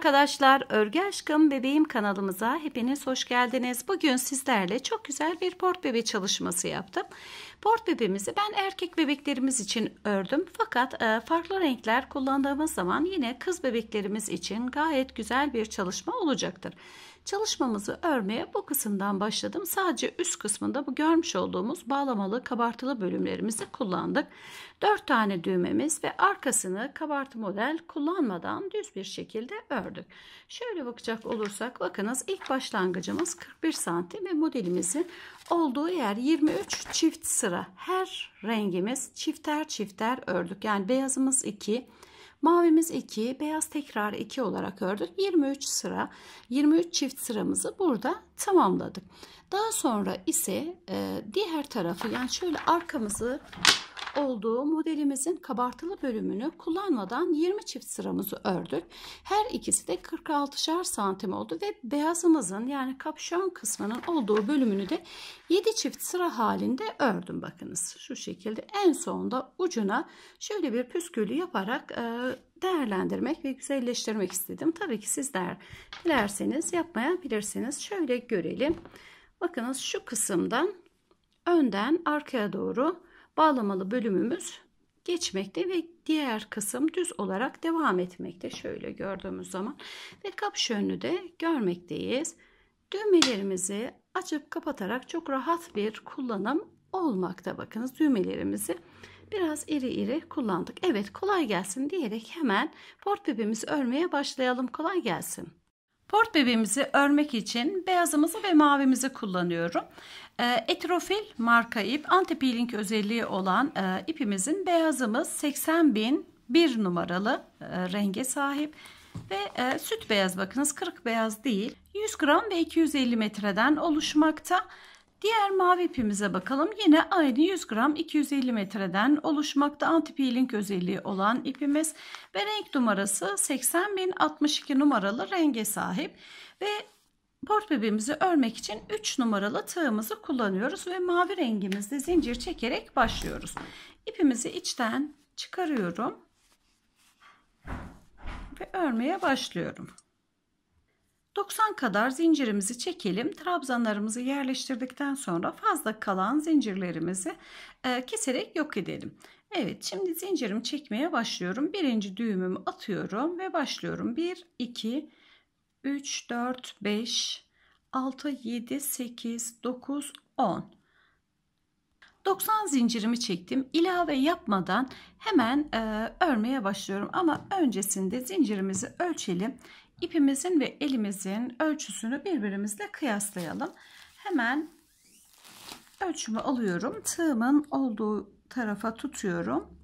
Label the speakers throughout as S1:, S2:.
S1: arkadaşlar, Örgü Aşkım Bebeğim kanalımıza hepiniz hoş geldiniz. Bugün sizlerle çok güzel bir port bebe çalışması yaptım. Port bebeğimizi ben erkek bebeklerimiz için ördüm. Fakat e, farklı renkler kullandığımız zaman yine kız bebeklerimiz için gayet güzel bir çalışma olacaktır. Çalışmamızı örmeye bu kısımdan başladım. Sadece üst kısmında bu görmüş olduğumuz bağlamalı kabartılı bölümlerimizi kullandık. 4 tane düğmemiz ve arkasını kabartı model kullanmadan düz bir şekilde ördük. Şöyle bakacak olursak bakınız ilk başlangıcımız 41 santim ve modelimizin olduğu yer 23 çift sıra. Her rengimiz çifter çifter ördük. Yani beyazımız 2, Mavimiz 2, beyaz tekrar 2 olarak ördük. 23 sıra, 23 çift sıramızı burada tamamladık. Daha sonra ise e, diğer tarafı yani şöyle arkamızı olduğu modelimizin kabartılı bölümünü kullanmadan 20 çift sıramızı ördük. Her ikisi de 46'şar santim oldu ve beyazımızın yani kapşon kısmının olduğu bölümünü de 7 çift sıra halinde ördüm bakınız. Şu şekilde en sonunda ucuna şöyle bir püskülü yaparak e, değerlendirmek ve güzelleştirmek istedim. Tabii ki sizler dilerseniz yapmayabilirsiniz. Şöyle görelim. Bakınız şu kısımdan önden arkaya doğru bağlamalı bölümümüz geçmekte ve diğer kısım düz olarak devam etmekte. Şöyle gördüğümüz zaman ve kapış önünü de görmekteyiz. Düğmelerimizi açıp kapatarak çok rahat bir kullanım olmakta. Bakınız düğmelerimizi biraz iri iri kullandık. Evet kolay gelsin diyerek hemen port bebimizi örmeye başlayalım. Kolay gelsin. Port bebeğimizi örmek için beyazımızı ve mavimizi kullanıyorum. Ee, etrofil marka ip anti-peeling özelliği olan e, ipimizin beyazımız 80.001 numaralı e, renge sahip ve e, süt beyaz bakınız 40 beyaz değil 100 gram ve 250 metreden oluşmakta. Diğer mavi ipimize bakalım yine aynı 100 gram 250 metreden oluşmakta anti-peeling özelliği olan ipimiz ve renk numarası 80.062 numaralı renge sahip ve port bebeğimizi örmek için 3 numaralı tığımızı kullanıyoruz ve mavi rengimizde zincir çekerek başlıyoruz. İpimizi içten çıkarıyorum ve örmeye başlıyorum. 90 kadar zincirimizi çekelim. Trabzanlarımızı yerleştirdikten sonra fazla kalan zincirlerimizi e, keserek yok edelim. Evet şimdi zincirimi çekmeye başlıyorum. Birinci düğümümü atıyorum ve başlıyorum. 1, 2, 3, 4, 5, 6, 7, 8, 9, 10. 90 zincirimi çektim. Ilave yapmadan hemen e, örmeye başlıyorum. Ama öncesinde zincirimizi ölçelim. İpimizin ve elimizin ölçüsünü birbirimizle kıyaslayalım. Hemen ölçümü alıyorum. Tığımın olduğu tarafa tutuyorum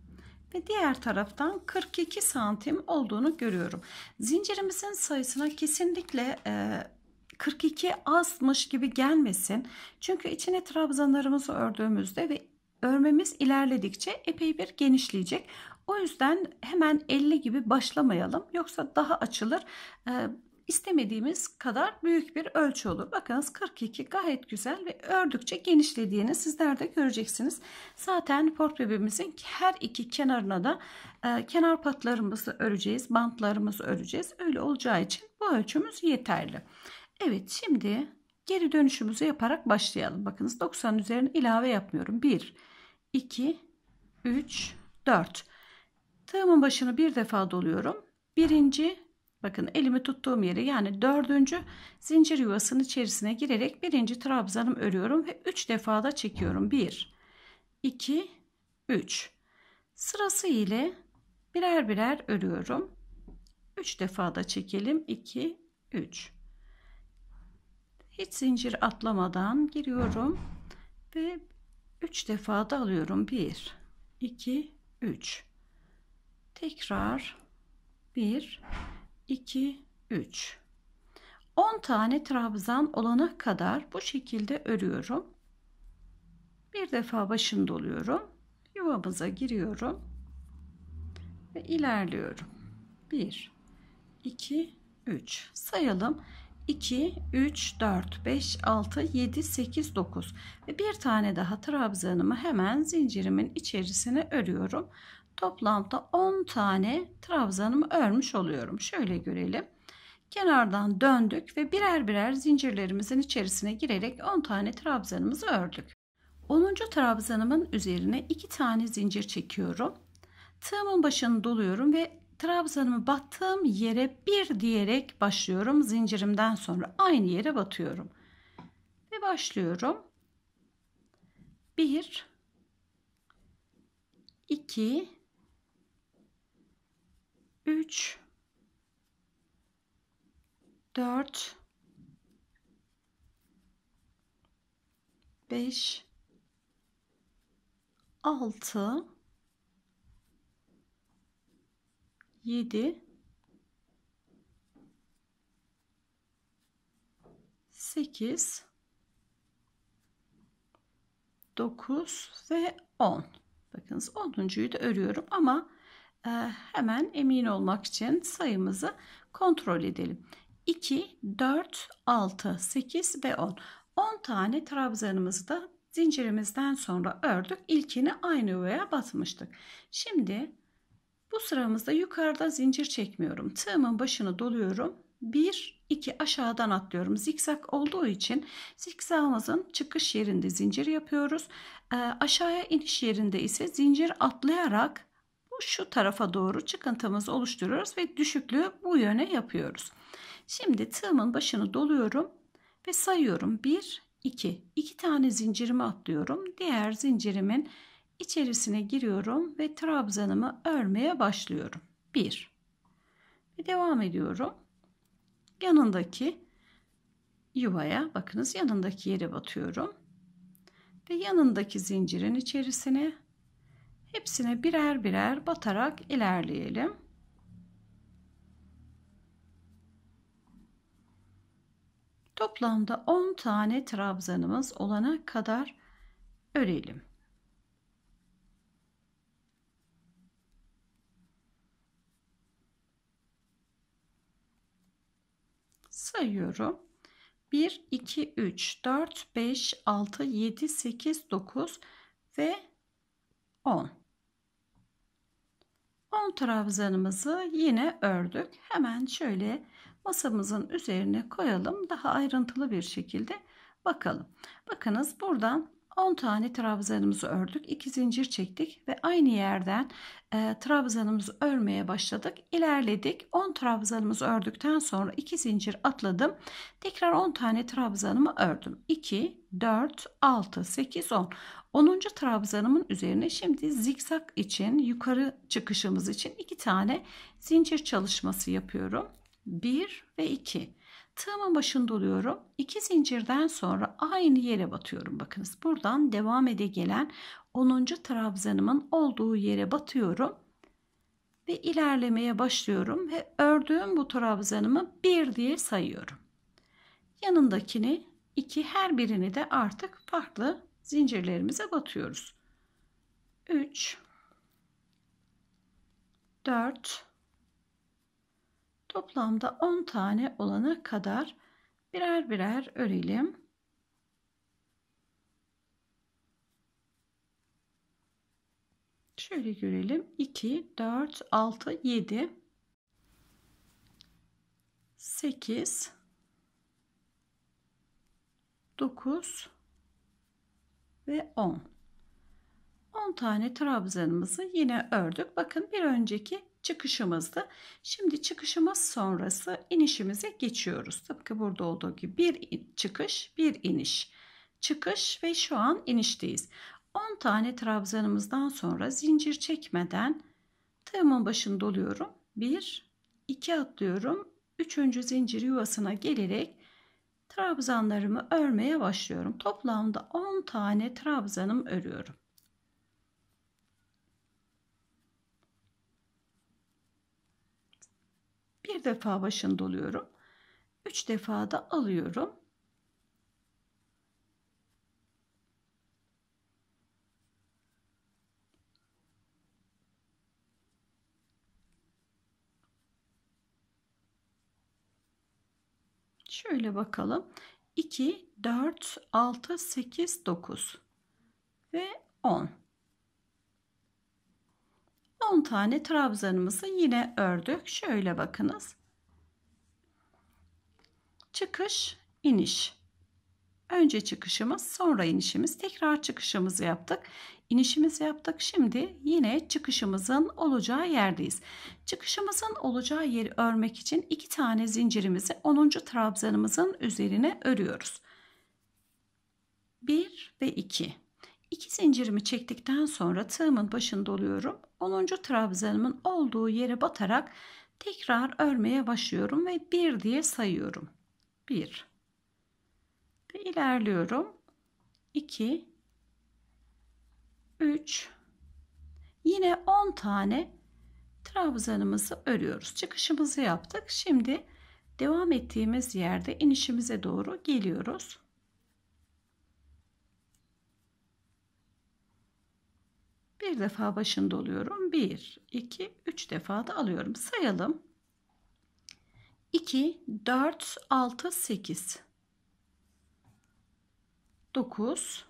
S1: ve diğer taraftan 42 santim olduğunu görüyorum. Zincirimizin sayısına kesinlikle 42 e, azmış gibi gelmesin. Çünkü içine trabzanlarımızı ördüğümüzde ve örmemiz ilerledikçe epey bir genişleyecek. O yüzden hemen 50 gibi başlamayalım. Yoksa daha açılır. E, istemediğimiz kadar büyük bir ölçü olur. Bakınız 42 gayet güzel ve ördükçe genişlediğini sizler de göreceksiniz. Zaten port her iki kenarına da e, kenar patlarımızı öreceğiz, bantlarımızı öreceğiz. Öyle olacağı için bu ölçümüz yeterli. Evet şimdi geri dönüşümüzü yaparak başlayalım. Bakınız 90 üzerine ilave yapmıyorum. 1, 2, 3, 4. Tığımın başını bir defa doluyorum. Birinci Bakın elimi tuttuğum yere yani dördüncü zincir yuvasının içerisine girerek birinci trabzanımı örüyorum ve üç defa da çekiyorum. bir iki üç Sırası ile birer birer örüyorum. üç defa da çekelim. 2, üç Hiç zincir atlamadan giriyorum ve üç defa da alıyorum. bir iki üç Tekrar 1, 2, 3. 10 tane trabzan olana kadar bu şekilde örüyorum. Bir defa başını doluyorum. Yuvamıza giriyorum. Ve ilerliyorum. 1, 2, 3. Sayalım. 2, 3, 4, 5, 6, 7, 8, 9 ve bir tane daha trabzanımı hemen zincirimin içerisine örüyorum. Toplamda 10 tane trabzanımı örmüş oluyorum. Şöyle görelim. Kenardan döndük ve birer birer zincirlerimizin içerisine girerek 10 tane trabzanımızı ördük. 10. trabzanımın üzerine 2 tane zincir çekiyorum. Tığımın başını doluyorum ve trabzanımı battığım yere bir diyerek başlıyorum. Zincirimden sonra aynı yere batıyorum. Ve başlıyorum. 1 2 3 4 5 6 7 8 9 ve 10. Bakınız 10.yu da örüyorum ama ee, hemen emin olmak için sayımızı kontrol edelim. 2, 4, 6, 8 ve 10. 10 tane trabzanımızı da zincirimizden sonra ördük. İlkini aynı yuvaya batmıştık. Şimdi bu sıramızda yukarıda zincir çekmiyorum. Tığımın başını doluyorum. 1, 2 aşağıdan atlıyorum. Zikzak olduğu için zikzağımızın çıkış yerinde zincir yapıyoruz. E, aşağıya iniş yerinde ise zincir atlayarak şu tarafa doğru çıkıntımızı oluşturuyoruz ve düşüklüğü bu yöne yapıyoruz. Şimdi tığımın başını doluyorum ve sayıyorum 1 2 2 tane zincirimi atlıyorum. Diğer zincirimin içerisine giriyorum ve trabzanımı örmeye başlıyorum. 1 ve devam ediyorum. Yanındaki yuvaya bakınız yanındaki yere batıyorum ve yanındaki zincirin içerisine Hepsine birer birer batarak ilerleyelim. Toplamda 10 tane trabzanımız olana kadar örelim. Sayıyorum. 1, 2, 3, 4, 5, 6, 7, 8, 9 ve 10. 10 trabzanımızı yine ördük. Hemen şöyle masamızın üzerine koyalım. Daha ayrıntılı bir şekilde bakalım. Bakınız buradan 10 tane trabzanımızı ördük. 2 zincir çektik ve aynı yerden e, trabzanımızı örmeye başladık. İlerledik. 10 trabzanımızı ördükten sonra 2 zincir atladım. Tekrar 10 tane trabzanımı ördüm. 2, 4, 6, 8, 10. 10. trabzanımın üzerine şimdi zikzak için yukarı çıkışımız için 2 tane zincir çalışması yapıyorum. 1 ve 2 tığımın başında oluyorum. 2 zincirden sonra aynı yere batıyorum. Bakınız buradan devam ede gelen 10. trabzanımın olduğu yere batıyorum. Ve ilerlemeye başlıyorum ve ördüğüm bu trabzanımı 1 diye sayıyorum. Yanındakini 2 her birini de artık farklı zincirlerimize batıyoruz. 3 4 Toplamda 10 tane olana kadar birer birer örelim. Şöyle görelim. 2, 4, 6, 7, 8, 9 ve 10. 10 tane trabzanımızı yine ördük. Bakın bir önceki çıkışımızdı. Şimdi çıkışımız sonrası inişimize geçiyoruz. Tıpkı burada olduğu gibi bir çıkış, bir iniş. Çıkış ve şu an inişteyiz. 10 tane trabzanımızdan sonra zincir çekmeden tığımın başını doluyorum. 1, 2 atlıyorum. 3. zincir yuvasına gelerek trabzanlarımı örmeye başlıyorum. Toplamda 10 tane trabzanım örüyorum. Bir defa başını doluyorum. Üç defa da alıyorum. Şöyle bakalım. 2, 4, 6, 8, 9 ve 10. 10 tane trabzanımızı yine ördük. Şöyle bakınız. Çıkış, iniş. Önce çıkışımız, sonra inişimiz, tekrar çıkışımızı yaptık. İnişimizi yaptık. Şimdi yine çıkışımızın olacağı yerdeyiz. Çıkışımızın olacağı yeri örmek için iki tane zincirimizi 10. trabzanımızın üzerine örüyoruz. 1 ve 2 İki zincirimi çektikten sonra tığımın başını doluyorum. 10. trabzanımın olduğu yere batarak tekrar örmeye başlıyorum ve 1 diye sayıyorum. 1 ve ilerliyorum. 2 3 Yine 10 tane trabzanımızı örüyoruz. Çıkışımızı yaptık. Şimdi devam ettiğimiz yerde inişimize doğru geliyoruz. Bir defa başını doluyorum. 1, 2, 3 defa da alıyorum. Sayalım. 2, 4, 6, 8, 9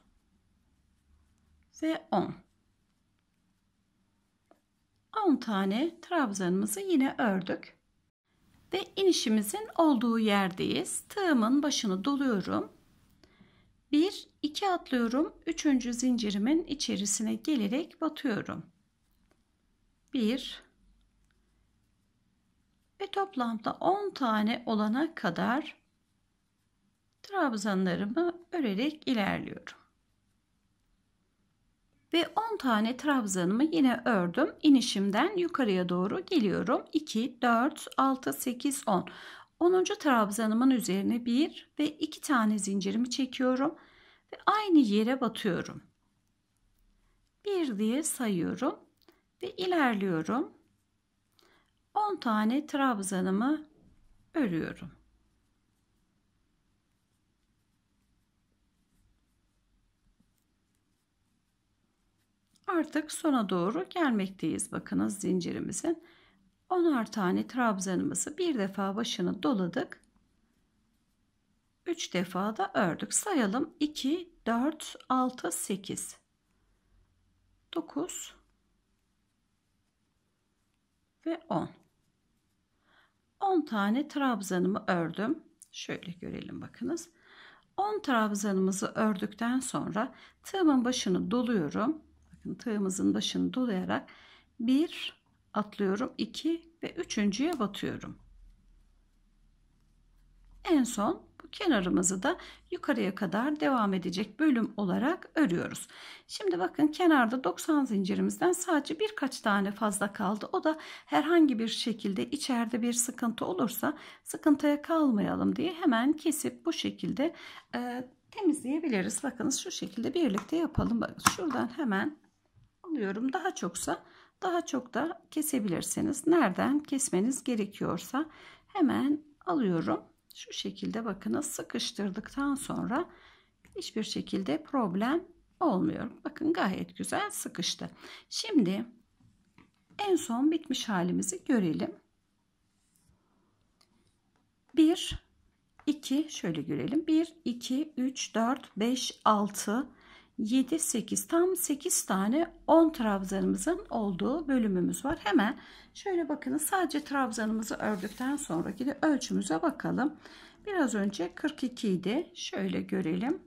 S1: ve 10. 10 tane trabzanımızı yine ördük. Ve inişimizin olduğu yerdeyiz. Tığımın başını doluyorum. 1 2 atlıyorum. 3. zincirimin içerisine gelerek batıyorum. 1 ve toplamda 10 tane olana kadar trabzanlarımı örerek ilerliyorum. Ve 10 tane trabzanımı yine ördüm. İnişimden yukarıya doğru geliyorum. 2, 4, 6, 8, 10. 10. trabzanımın üzerine 1 ve 2 tane zincirimi çekiyorum ve aynı yere batıyorum. 1 diye sayıyorum ve ilerliyorum. 10 tane trabzanımı örüyorum. Artık sona doğru gelmekteyiz. Bakınız zincirimizin 10'ar tane trabzanımızı bir defa başını doladık. 3 defa da ördük. Sayalım 2, 4, 6, 8, 9 ve 10. 10 tane trabzanımı ördüm. Şöyle görelim bakınız. 10 trabzanımızı ördükten sonra tığımın başını doluyorum. Bakın tığımızın başını dolayarak 1 atlıyorum 2 ve üçüncüye batıyorum. En son bu kenarımızı da yukarıya kadar devam edecek bölüm olarak örüyoruz. Şimdi bakın kenarda 90 zincirimizden sadece birkaç tane fazla kaldı. O da herhangi bir şekilde içeride bir sıkıntı olursa sıkıntıya kalmayalım diye hemen kesip bu şekilde e, temizleyebiliriz. Bakınız şu şekilde birlikte yapalım. Bakın şuradan hemen alıyorum. Daha çoksa daha çok da kesebilirsiniz. Nereden kesmeniz gerekiyorsa hemen alıyorum. Şu şekilde bakınız sıkıştırdıktan sonra hiçbir şekilde problem olmuyor. Bakın gayet güzel sıkıştı. Şimdi en son bitmiş halimizi görelim. 1 2 şöyle görelim. 1 2 3 4 5 6 7, 8 tam 8 tane 10 trabzanımızın olduğu bölümümüz var. Hemen şöyle bakın sadece trabzanımızı ördükten sonraki de ölçümüze bakalım. Biraz önce 42 idi. Şöyle görelim.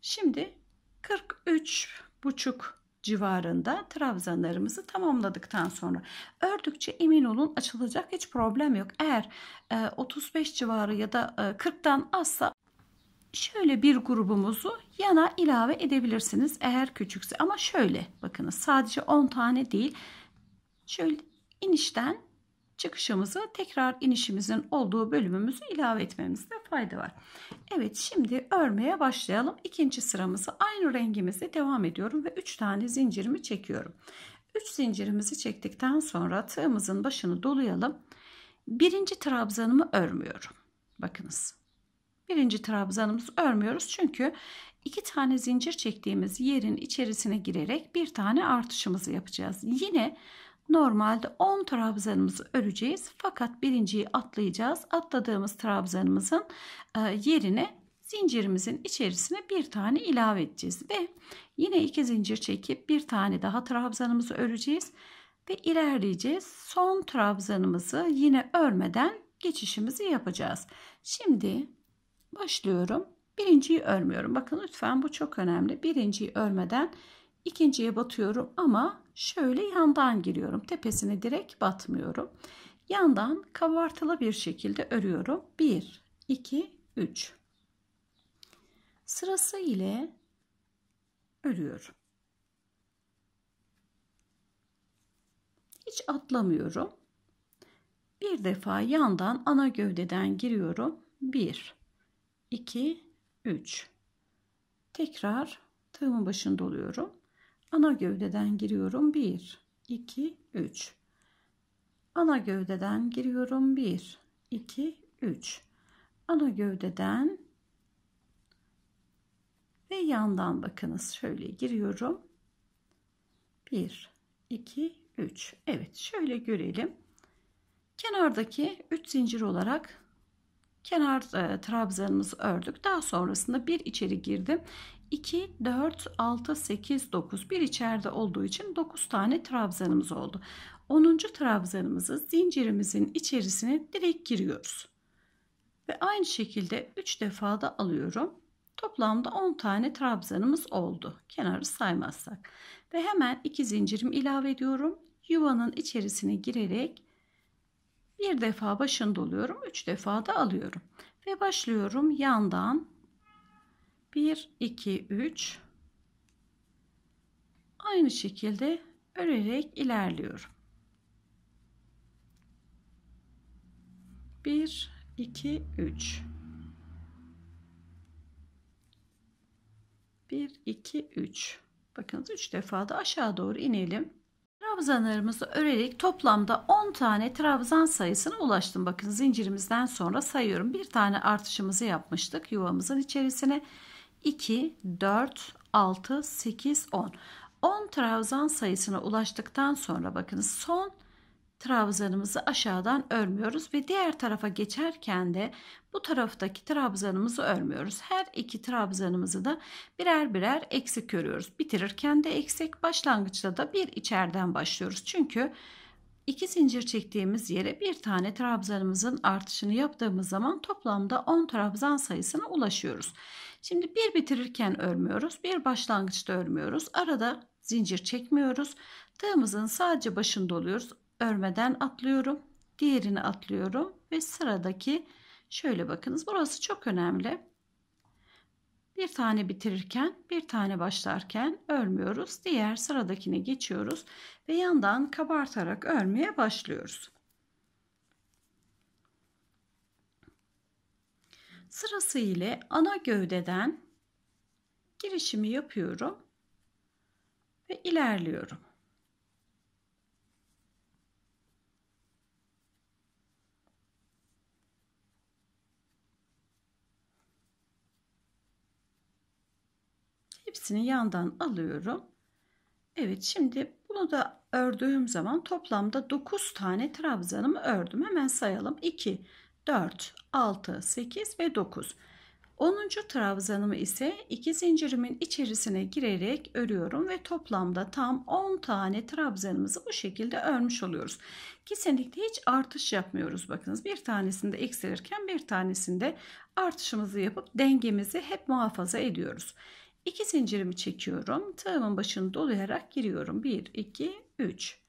S1: Şimdi 43 buçuk civarında trabzanlarımızı tamamladıktan sonra ördükçe emin olun açılacak hiç problem yok. Eğer 35 e, civarı ya da 40'tan e, azsa şöyle bir grubumuzu yana ilave edebilirsiniz eğer küçükse ama şöyle bakınız sadece 10 tane değil şöyle inişten çıkışımızı tekrar inişimizin olduğu bölümümüzü ilave etmemizde fayda var. Evet şimdi örmeye başlayalım. ikinci sıramızı aynı rengimizle devam ediyorum ve 3 tane zincirimi çekiyorum. 3 zincirimizi çektikten sonra tığımızın başını dolayalım. Birinci trabzanımı örmüyorum. Bakınız birinci trabzanımızı örmüyoruz. Çünkü iki tane zincir çektiğimiz yerin içerisine girerek bir tane artışımızı yapacağız. Yine normalde 10 trabzanımızı öreceğiz. Fakat birinciyi atlayacağız. Atladığımız trabzanımızın e, yerine zincirimizin içerisine bir tane ilave edeceğiz ve yine iki zincir çekip bir tane daha trabzanımızı öreceğiz ve ilerleyeceğiz. Son trabzanımızı yine örmeden geçişimizi yapacağız. Şimdi başlıyorum. Birinciyi örmüyorum. Bakın lütfen bu çok önemli. Birinciyi örmeden ikinciye batıyorum ama şöyle yandan giriyorum. Tepesini direkt batmıyorum. Yandan kabartılı bir şekilde örüyorum. 1, 2, 3. Sırası ile örüyorum. Hiç atlamıyorum. Bir defa yandan ana gövdeden giriyorum. 1 2, 3. Tekrar tığımın başında doluyorum. Ana gövdeden giriyorum. 1, 2, 3. Ana gövdeden giriyorum. 1, 2, 3. Ana gövdeden ve yandan bakınız şöyle giriyorum. 1, 2, 3. Evet şöyle görelim. Kenardaki 3 zincir olarak kenar e, trabzanımızı ördük. Daha sonrasında bir içeri girdim. 2, 4, 6, 8, 9 bir içeride olduğu için 9 tane trabzanımız oldu. 10. trabzanımızı zincirimizin içerisine direkt giriyoruz. Ve aynı şekilde 3 defa da alıyorum. Toplamda 10 tane trabzanımız oldu. Kenarı saymazsak. Ve hemen 2 zincirim ilave ediyorum. Yuvanın içerisine girerek bir defa başını doluyorum. Üç defa da alıyorum. Ve başlıyorum yandan. Bir, iki, üç. Aynı şekilde örerek ilerliyorum. Bir, iki, üç. Bir, iki, üç. Bakınız üç defa da aşağı doğru inelim trabzanlarımızı örerek toplamda 10 tane trabzan sayısına ulaştım. Bakın zincirimizden sonra sayıyorum. Bir tane artışımızı yapmıştık yuvamızın içerisine. 2, 4, 6, 8, 10. 10 trabzan sayısına ulaştıktan sonra bakın son trabzanımızı aşağıdan örmüyoruz ve diğer tarafa geçerken de bu taraftaki trabzanımızı örmüyoruz. Her iki trabzanımızı da birer birer eksik örüyoruz. Bitirirken de eksik, başlangıçta da bir içeriden başlıyoruz. Çünkü iki zincir çektiğimiz yere bir tane trabzanımızın artışını yaptığımız zaman toplamda 10 trabzan sayısına ulaşıyoruz. Şimdi bir bitirirken örmüyoruz, bir başlangıçta örmüyoruz. Arada zincir çekmiyoruz. Tığımızın sadece başında oluyoruz örmeden atlıyorum. Diğerini atlıyorum ve sıradaki şöyle bakınız. Burası çok önemli. Bir tane bitirirken, bir tane başlarken örmüyoruz. Diğer sıradakine geçiyoruz ve yandan kabartarak örmeye başlıyoruz. Sırası ile ana gövdeden girişimi yapıyorum ve ilerliyorum. Hepsini yandan alıyorum. Evet şimdi bunu da ördüğüm zaman toplamda 9 tane trabzanımı ördüm. Hemen sayalım. 2, 4, 6, 8 ve 9. 10. trabzanımı ise 2 zincirimin içerisine girerek örüyorum ve toplamda tam 10 tane trabzanımızı bu şekilde örmüş oluyoruz. Kesinlikle hiç artış yapmıyoruz bakınız. Bir tanesinde eksilirken bir tanesinde artışımızı yapıp dengemizi hep muhafaza ediyoruz. İki zincirimi çekiyorum. Tığımın başını dolayarak giriyorum. 1, 2, 3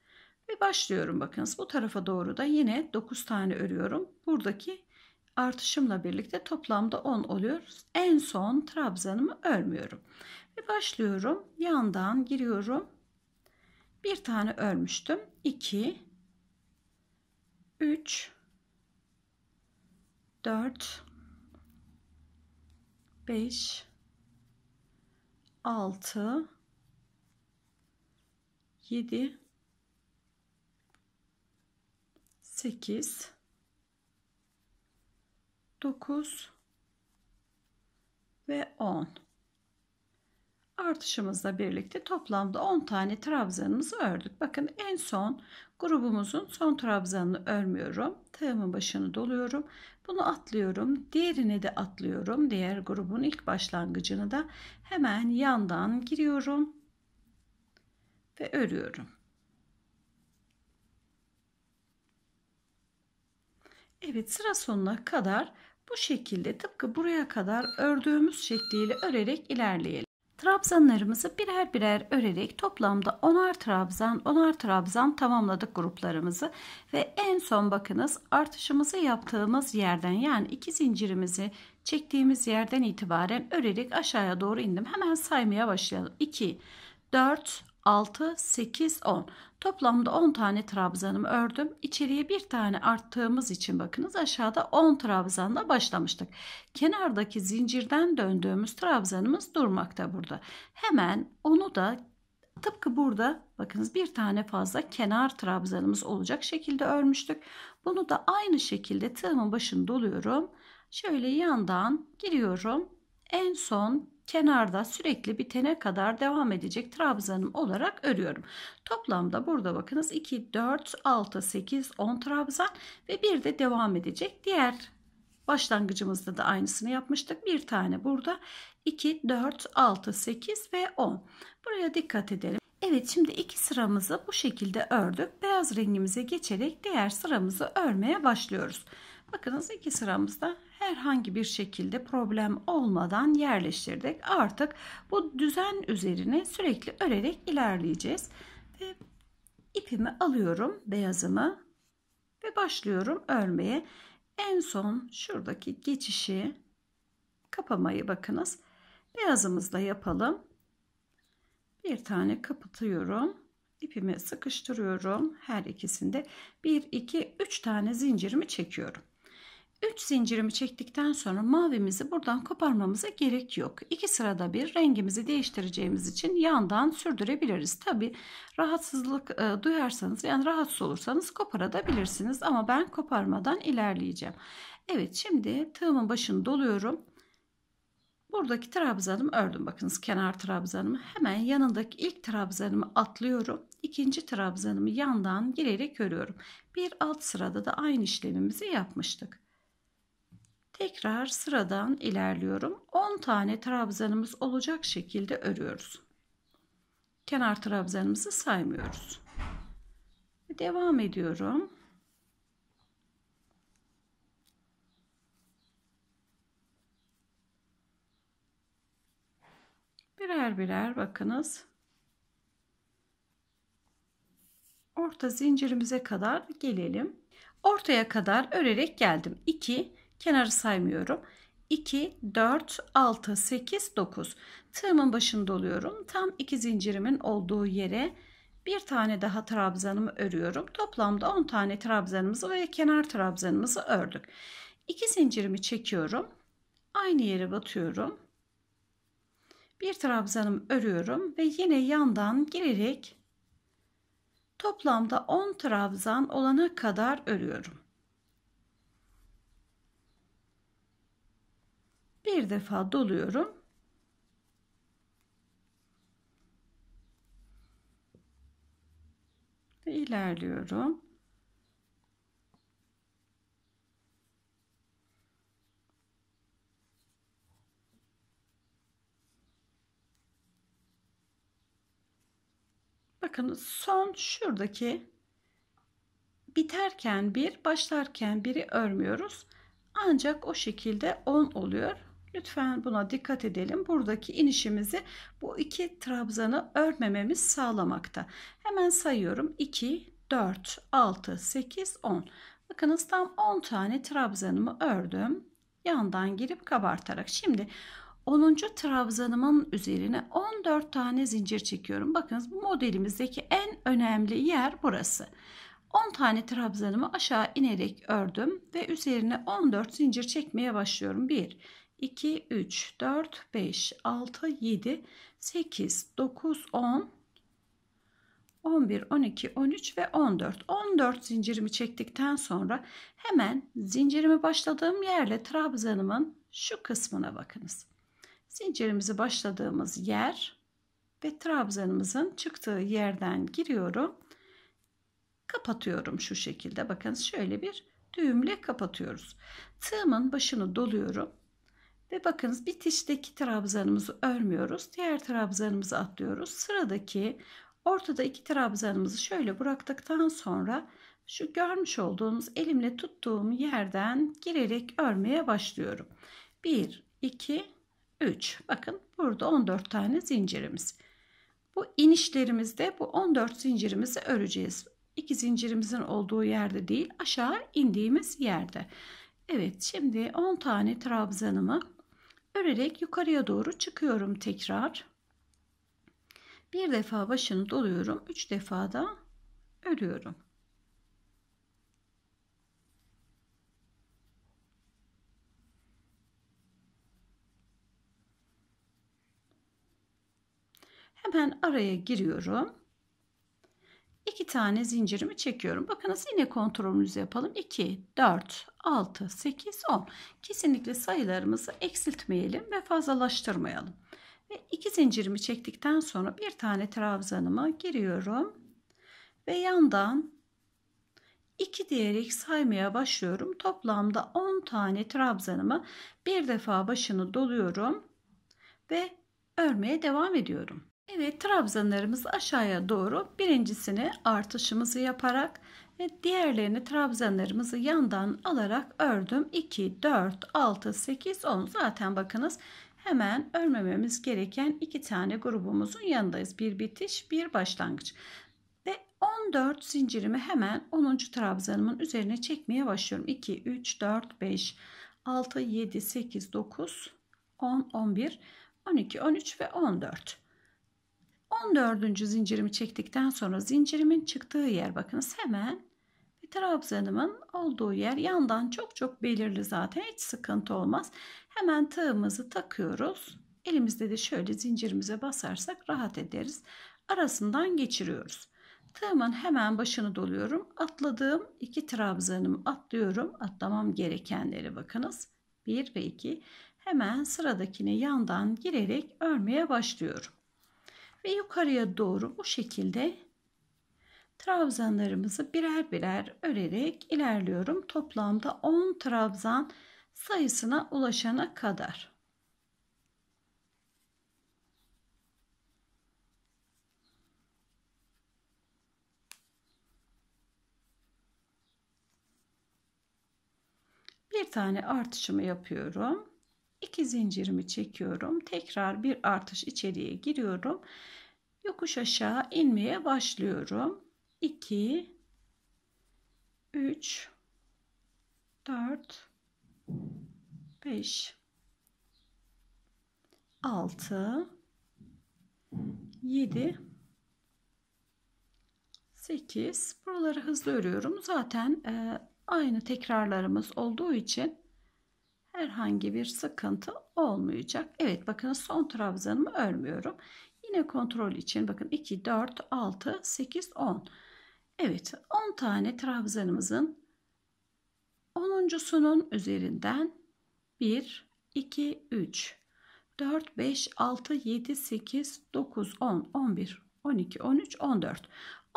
S1: ve başlıyorum bakınız. Bu tarafa doğru da yine 9 tane örüyorum. Buradaki artışımla birlikte toplamda 10 oluyor. En son trabzanımı örmüyorum. Ve başlıyorum. Yandan giriyorum. Bir tane örmüştüm. 2 3 4 5 6 7 8 9 ve 10 artışımızla birlikte toplamda 10 tane trabzanımızı ördük. Bakın en son grubumuzun son trabzanını örmüyorum. Tığımın başını doluyorum. Bunu atlıyorum. Diğerini de atlıyorum. Diğer grubun ilk başlangıcını da hemen yandan giriyorum ve örüyorum. Evet sıra sonuna kadar bu şekilde tıpkı buraya kadar ördüğümüz şekliyle örerek ilerleyelim. Trabzanlarımızı birer birer örerek toplamda 10'ar trabzan, 10'ar trabzan tamamladık gruplarımızı ve en son bakınız artışımızı yaptığımız yerden yani iki zincirimizi çektiğimiz yerden itibaren örerek aşağıya doğru indim. Hemen saymaya başlayalım. 2 4 6 8 10. Toplamda 10 tane trabzanımı ördüm. İçeriye bir tane arttığımız için bakınız aşağıda 10 trabzanla başlamıştık. Kenardaki zincirden döndüğümüz trabzanımız durmakta burada. Hemen onu da tıpkı burada bakınız bir tane fazla kenar trabzanımız olacak şekilde örmüştük. Bunu da aynı şekilde tığımın başını doluyorum. Şöyle yandan giriyorum. En son kenarda sürekli bitene kadar devam edecek trabzanım olarak örüyorum. Toplamda burada bakınız 2, 4, 6, 8, 10 trabzan ve bir de devam edecek diğer başlangıcımızda da aynısını yapmıştık. Bir tane burada 2, 4, 6, 8 ve 10. Buraya dikkat edelim. Evet şimdi iki sıramızı bu şekilde ördük. Beyaz rengimize geçerek diğer sıramızı örmeye başlıyoruz. Bakınız iki sıramızda herhangi bir şekilde problem olmadan yerleştirdik. Artık bu düzen üzerine sürekli örerek ilerleyeceğiz. Ve ipimi alıyorum beyazımı ve başlıyorum örmeye. En son şuradaki geçişi kapamayı bakınız. Beyazımızla yapalım. Bir tane kapatıyorum. İpimi sıkıştırıyorum. Her ikisinde 1 2 3 tane zincirimi çekiyorum. 3 zincirimi çektikten sonra mavimizi buradan koparmamıza gerek yok. İki sırada bir rengimizi değiştireceğimiz için yandan sürdürebiliriz. Tabi rahatsızlık e, duyarsanız yani rahatsız olursanız koparabilirsiniz ama ben koparmadan ilerleyeceğim. Evet şimdi tığımın başını doluyorum. Buradaki trabzanımı ördüm. Bakınız kenar trabzanımı. Hemen yanındaki ilk trabzanımı atlıyorum. İkinci trabzanımı yandan girerek örüyorum. Bir alt sırada da aynı işlemimizi yapmıştık. Tekrar sıradan ilerliyorum. 10 tane trabzanımız olacak şekilde örüyoruz. Kenar trabzanımızı saymıyoruz. Devam ediyorum. Birer birer bakınız. Orta zincirimize kadar gelelim. Ortaya kadar örerek geldim. 2 Kenarı saymıyorum. 2, 4, 6, 8, 9. Tığımın başında oluyorum. Tam iki zincirimin olduğu yere bir tane daha trabzanımı örüyorum. Toplamda 10 tane trabzanımızı ve kenar trabzanımızı ördük. 2 zincirimi çekiyorum. Aynı yere batıyorum. Bir trabzanımı örüyorum ve yine yandan girerek toplamda 10 trabzan olana kadar örüyorum. bir defa doluyorum. Ve ilerliyorum. Bakın son şuradaki biterken bir başlarken biri örmüyoruz. Ancak o şekilde 10 oluyor. Lütfen buna dikkat edelim. Buradaki inişimizi bu iki trabzanı örmememiz sağlamakta. Hemen sayıyorum. 2, 4, 6, 8, 10. Bakınız tam 10 tane trabzanımı ördüm. Yandan girip kabartarak. Şimdi 10. trabzanımın üzerine 14 tane zincir çekiyorum. Bakınız bu modelimizdeki en önemli yer burası. 10 tane trabzanımı aşağı inerek ördüm ve üzerine 14 zincir çekmeye başlıyorum. 1, 2, 3, 4, 5, 6, 7, 8, 9, 10, 11, 12, 13 ve 14. 14 zincirimi çektikten sonra hemen zincirimi başladığım yerle trabzanımın şu kısmına bakınız. Zincirimizi başladığımız yer ve trabzanımızın çıktığı yerden giriyorum. Kapatıyorum şu şekilde. Bakın şöyle bir düğümle kapatıyoruz. Tığımın başını doluyorum ve bakınız bitişteki trabzanımızı örmüyoruz. Diğer trabzanımızı atlıyoruz. Sıradaki ortada iki trabzanımızı şöyle bıraktıktan sonra şu görmüş olduğunuz elimle tuttuğum yerden girerek örmeye başlıyorum. 1, 2, 3. Bakın burada 14 tane zincirimiz. Bu inişlerimizde bu 14 zincirimizi öreceğiz. İki zincirimizin olduğu yerde değil aşağı indiğimiz yerde. Evet şimdi 10 tane trabzanımı örerek yukarıya doğru çıkıyorum tekrar. Bir defa başını doluyorum. Üç defa da örüyorum. Hemen araya giriyorum. 2 tane zincirimi çekiyorum. Bakınız yine kontrolümüzü yapalım. 2, 4, 6, 8, 10. Kesinlikle sayılarımızı eksiltmeyelim ve fazlalaştırmayalım. Ve iki zincirimi çektikten sonra bir tane trabzanıma giriyorum. Ve yandan 2 diyerek saymaya başlıyorum. Toplamda 10 tane trabzanımı bir defa başını doluyorum ve örmeye devam ediyorum. Evet trabzanlarımızı aşağıya doğru birincisini artışımızı yaparak ve diğerlerini trabzanlarımızı yandan alarak ördüm. 2, 4, 6, 8, 10. Zaten bakınız hemen örmememiz gereken iki tane grubumuzun yanındayız. Bir bitiş, bir başlangıç. Ve 14 zincirimi hemen 10. trabzanımın üzerine çekmeye başlıyorum. 2, 3, 4, 5, 6, 7, 8, 9, 10, 11, 12, 13 ve 14. 14. zincirimi çektikten sonra zincirimin çıktığı yer bakınız hemen bir trabzanımın olduğu yer yandan çok çok belirli zaten hiç sıkıntı olmaz. Hemen tığımızı takıyoruz. Elimizde de şöyle zincirimize basarsak rahat ederiz. Arasından geçiriyoruz. Tığımın hemen başını doluyorum. Atladığım iki trabzanımı atlıyorum. Atlamam gerekenleri bakınız. 1 ve 2. Hemen sıradakini yandan girerek örmeye başlıyorum ve yukarıya doğru bu şekilde trabzanlarımızı birer birer örerek ilerliyorum. Toplamda 10 trabzan sayısına ulaşana kadar. Bir tane artışımı yapıyorum. 2 zincirimi çekiyorum. Tekrar bir artış içeriye giriyorum. Yokuş aşağı inmeye başlıyorum. 2 3 4 5 6 7 8 buraları hızlı örüyorum zaten e, aynı tekrarlarımız olduğu için herhangi bir sıkıntı olmayacak. Evet bakın son trabzanımı örmüyorum. Yine kontrol için bakın 2, 4, 6, 8, 10. Evet 10 tane trabzanımızın 10.sunun üzerinden 1, 2, 3, 4, 5, 6, 7, 8, 9, 10, 11, 12, 13, 14.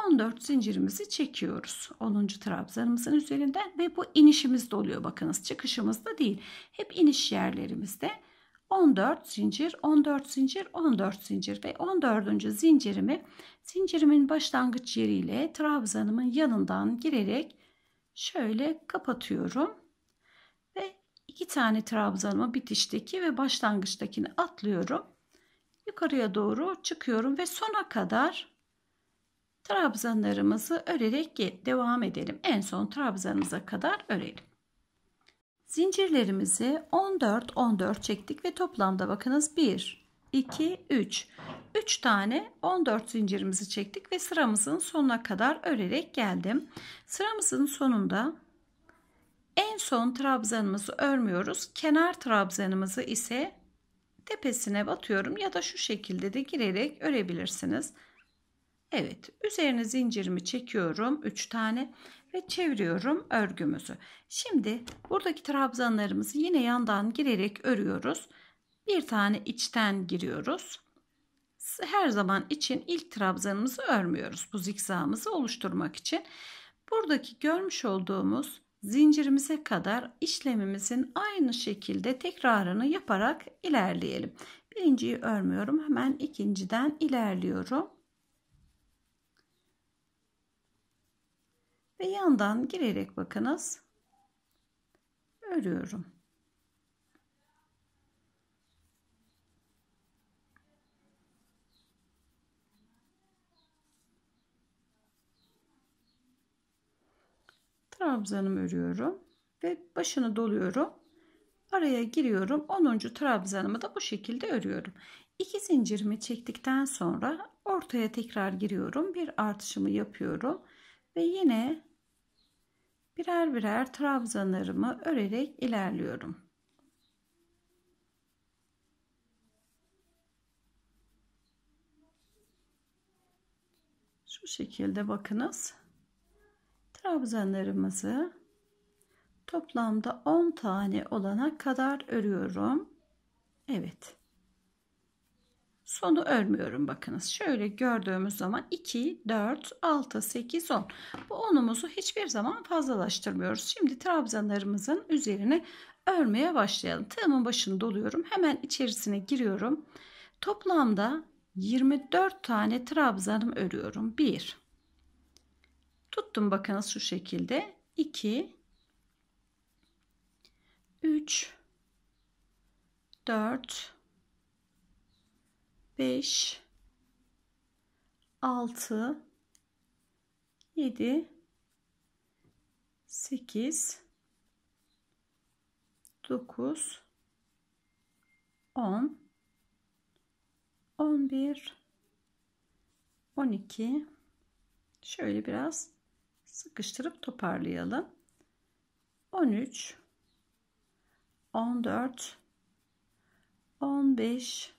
S1: 14 zincirimizi çekiyoruz 10. trabzanımızın üzerinden ve bu inişimizde oluyor bakınız çıkışımızda değil hep iniş yerlerimizde 14 zincir 14 zincir 14 zincir ve 14. zincirimi zincirimin başlangıç yeriyle trabzanımın yanından girerek şöyle kapatıyorum ve iki tane trabzanımı bitişteki ve başlangıçtakini atlıyorum yukarıya doğru çıkıyorum ve sona kadar trabzanlarımızı örerek devam edelim. En son trabzanımıza kadar örelim. Zincirlerimizi 14 14 çektik ve toplamda bakınız 1 2 3 3 tane 14 zincirimizi çektik ve sıramızın sonuna kadar örerek geldim. Sıramızın sonunda en son trabzanımızı örmüyoruz. Kenar trabzanımızı ise tepesine batıyorum ya da şu şekilde de girerek örebilirsiniz. Evet üzerine zincirimi çekiyorum 3 tane ve çeviriyorum örgümüzü. Şimdi buradaki trabzanlarımızı yine yandan girerek örüyoruz. Bir tane içten giriyoruz. Her zaman için ilk trabzanımızı örmüyoruz bu zikzağımızı oluşturmak için. Buradaki görmüş olduğumuz zincirimize kadar işlemimizin aynı şekilde tekrarını yaparak ilerleyelim. Birinciyi örmüyorum hemen ikinciden ilerliyorum. ve yandan girerek bakınız örüyorum. Trabzanımı örüyorum ve başını doluyorum. Araya giriyorum. 10. trabzanımı da bu şekilde örüyorum. 2 zincirimi çektikten sonra ortaya tekrar giriyorum. Bir artışımı yapıyorum ve yine birer birer trabzanlarımı örerek ilerliyorum. Şu şekilde bakınız. Trabzanlarımızı toplamda 10 tane olana kadar örüyorum. Evet. Sonu örmüyorum bakınız. Şöyle gördüğümüz zaman 2, 4, 6, 8, 10. Bu onumuzu hiçbir zaman fazlalaştırmıyoruz. Şimdi trabzanlarımızın üzerine örmeye başlayalım. Tığımın başını doluyorum. Hemen içerisine giriyorum. Toplamda 24 tane trabzanım örüyorum. 1 Tuttum bakınız şu şekilde. 2 3 4 5 6 7 8 9 10 11 12 şöyle biraz sıkıştırıp toparlayalım 13 14 15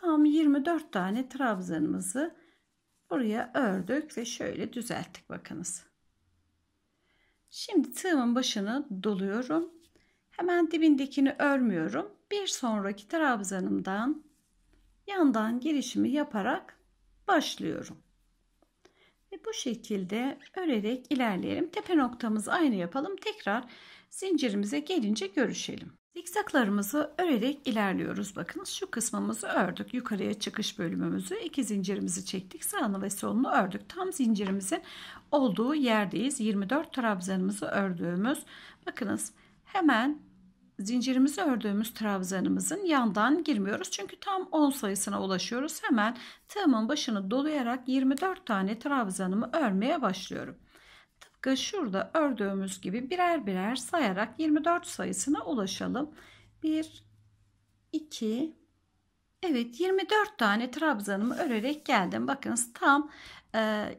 S1: Tam 24 tane trabzanımızı buraya ördük ve şöyle düzelttik bakınız. Şimdi tığımın başını doluyorum. Hemen dibindekini örmüyorum. Bir sonraki trabzanımdan yandan girişimi yaparak başlıyorum. Ve bu şekilde örerek ilerleyelim. Tepe noktamızı aynı yapalım. Tekrar zincirimize gelince görüşelim. Zikzaklarımızı örerek ilerliyoruz. Bakınız, şu kısmımızı ördük. Yukarıya çıkış bölümümüzü iki zincirimizi çektik. Sağını ve solunu ördük. Tam zincirimizin olduğu yerdeyiz. 24 trabzanımızı ördüğümüz. Bakınız hemen zincirimizi ördüğümüz trabzanımızın yandan girmiyoruz. Çünkü tam 10 sayısına ulaşıyoruz. Hemen tığımın başını dolayarak 24 tane trabzanımı örmeye başlıyorum. Tıpkı şurada ördüğümüz gibi birer birer sayarak 24 sayısına ulaşalım. 1, 2, evet 24 tane trabzanımı örerek geldim. Bakınız tam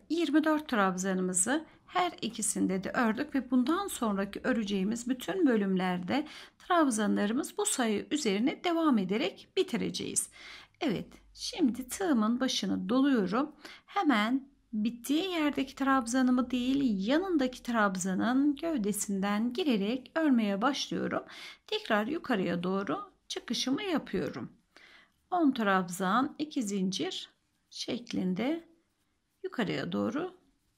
S1: 24 e, trabzanımızı her ikisinde de ördük ve bundan sonraki öreceğimiz bütün bölümlerde trabzanlarımız bu sayı üzerine devam ederek bitireceğiz. Evet şimdi tığımın başını doluyorum. Hemen bittiği yerdeki trabzanımı değil yanındaki trabzanın gövdesinden girerek örmeye başlıyorum. Tekrar yukarıya doğru çıkışımı yapıyorum. 10 trabzan 2 zincir şeklinde yukarıya doğru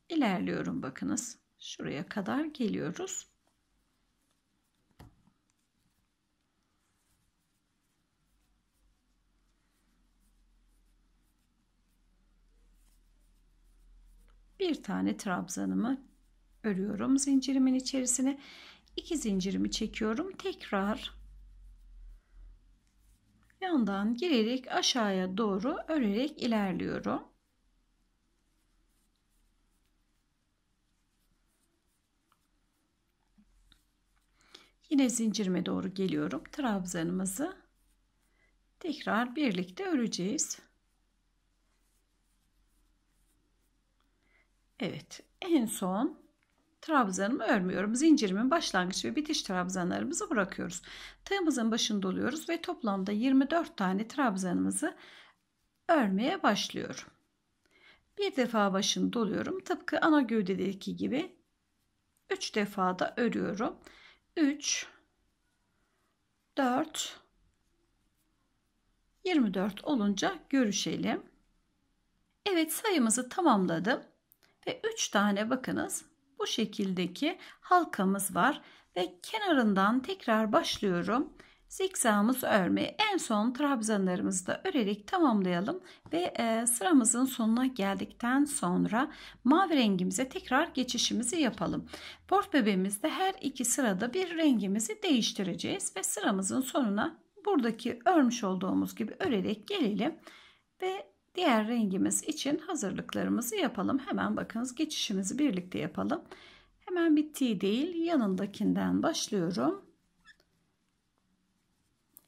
S1: ilerliyorum bakınız. Şuraya kadar geliyoruz. bir tane trabzanımı örüyorum zincirimin içerisine. iki zincirimi çekiyorum. Tekrar yandan girerek aşağıya doğru örerek ilerliyorum. Yine zincirime doğru geliyorum. Trabzanımızı tekrar birlikte öreceğiz. Evet en son trabzanımı örmüyorum. Zincirimin başlangıç ve bitiş trabzanlarımızı bırakıyoruz. Tığımızın başını doluyoruz ve toplamda 24 tane trabzanımızı örmeye başlıyorum. Bir defa başını doluyorum. Tıpkı ana gövdedeki gibi 3 defa da örüyorum. 3 4 24 olunca görüşelim. Evet sayımızı tamamladım ve 3 tane bakınız bu şekildeki halkamız var ve kenarından tekrar başlıyorum zikzağımız örmeye en son trabzanlarımızı da örerek tamamlayalım ve e, sıramızın sonuna geldikten sonra mavi rengimize tekrar geçişimizi yapalım. Port bebeğimizde her iki sırada bir rengimizi değiştireceğiz ve sıramızın sonuna buradaki örmüş olduğumuz gibi örerek gelelim ve Diğer rengimiz için hazırlıklarımızı yapalım. Hemen bakınız geçişimizi birlikte yapalım. Hemen bittiği değil yanındakinden başlıyorum.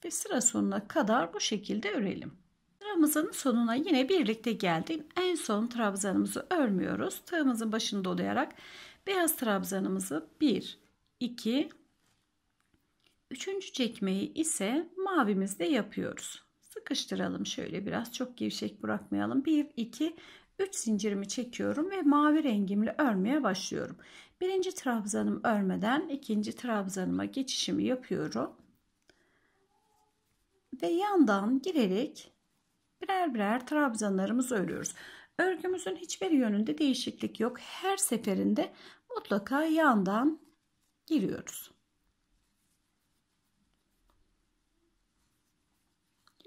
S1: Ve sıra sonuna kadar bu şekilde örelim. Sıramızın sonuna yine birlikte geldim. En son trabzanımızı örmüyoruz. Tığımızın başını dolayarak beyaz trabzanımızı 1, 2, 3. çekmeyi ise mavimizde yapıyoruz sıkıştıralım şöyle biraz çok gevşek bırakmayalım 1 2 3 zincirimi çekiyorum ve mavi rengimle örmeye başlıyorum birinci trabzanım örmeden ikinci trabzanıma geçişimi yapıyorum ve yandan girerek birer birer trabzanlarımızı örüyoruz örgümüzün hiçbir yönünde değişiklik yok her seferinde mutlaka yandan giriyoruz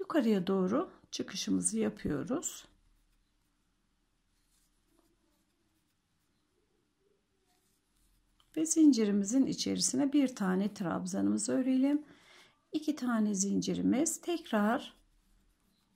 S1: yukarıya doğru çıkışımızı yapıyoruz. Ve zincirimizin içerisine bir tane trabzanımızı örelim. İki tane zincirimiz tekrar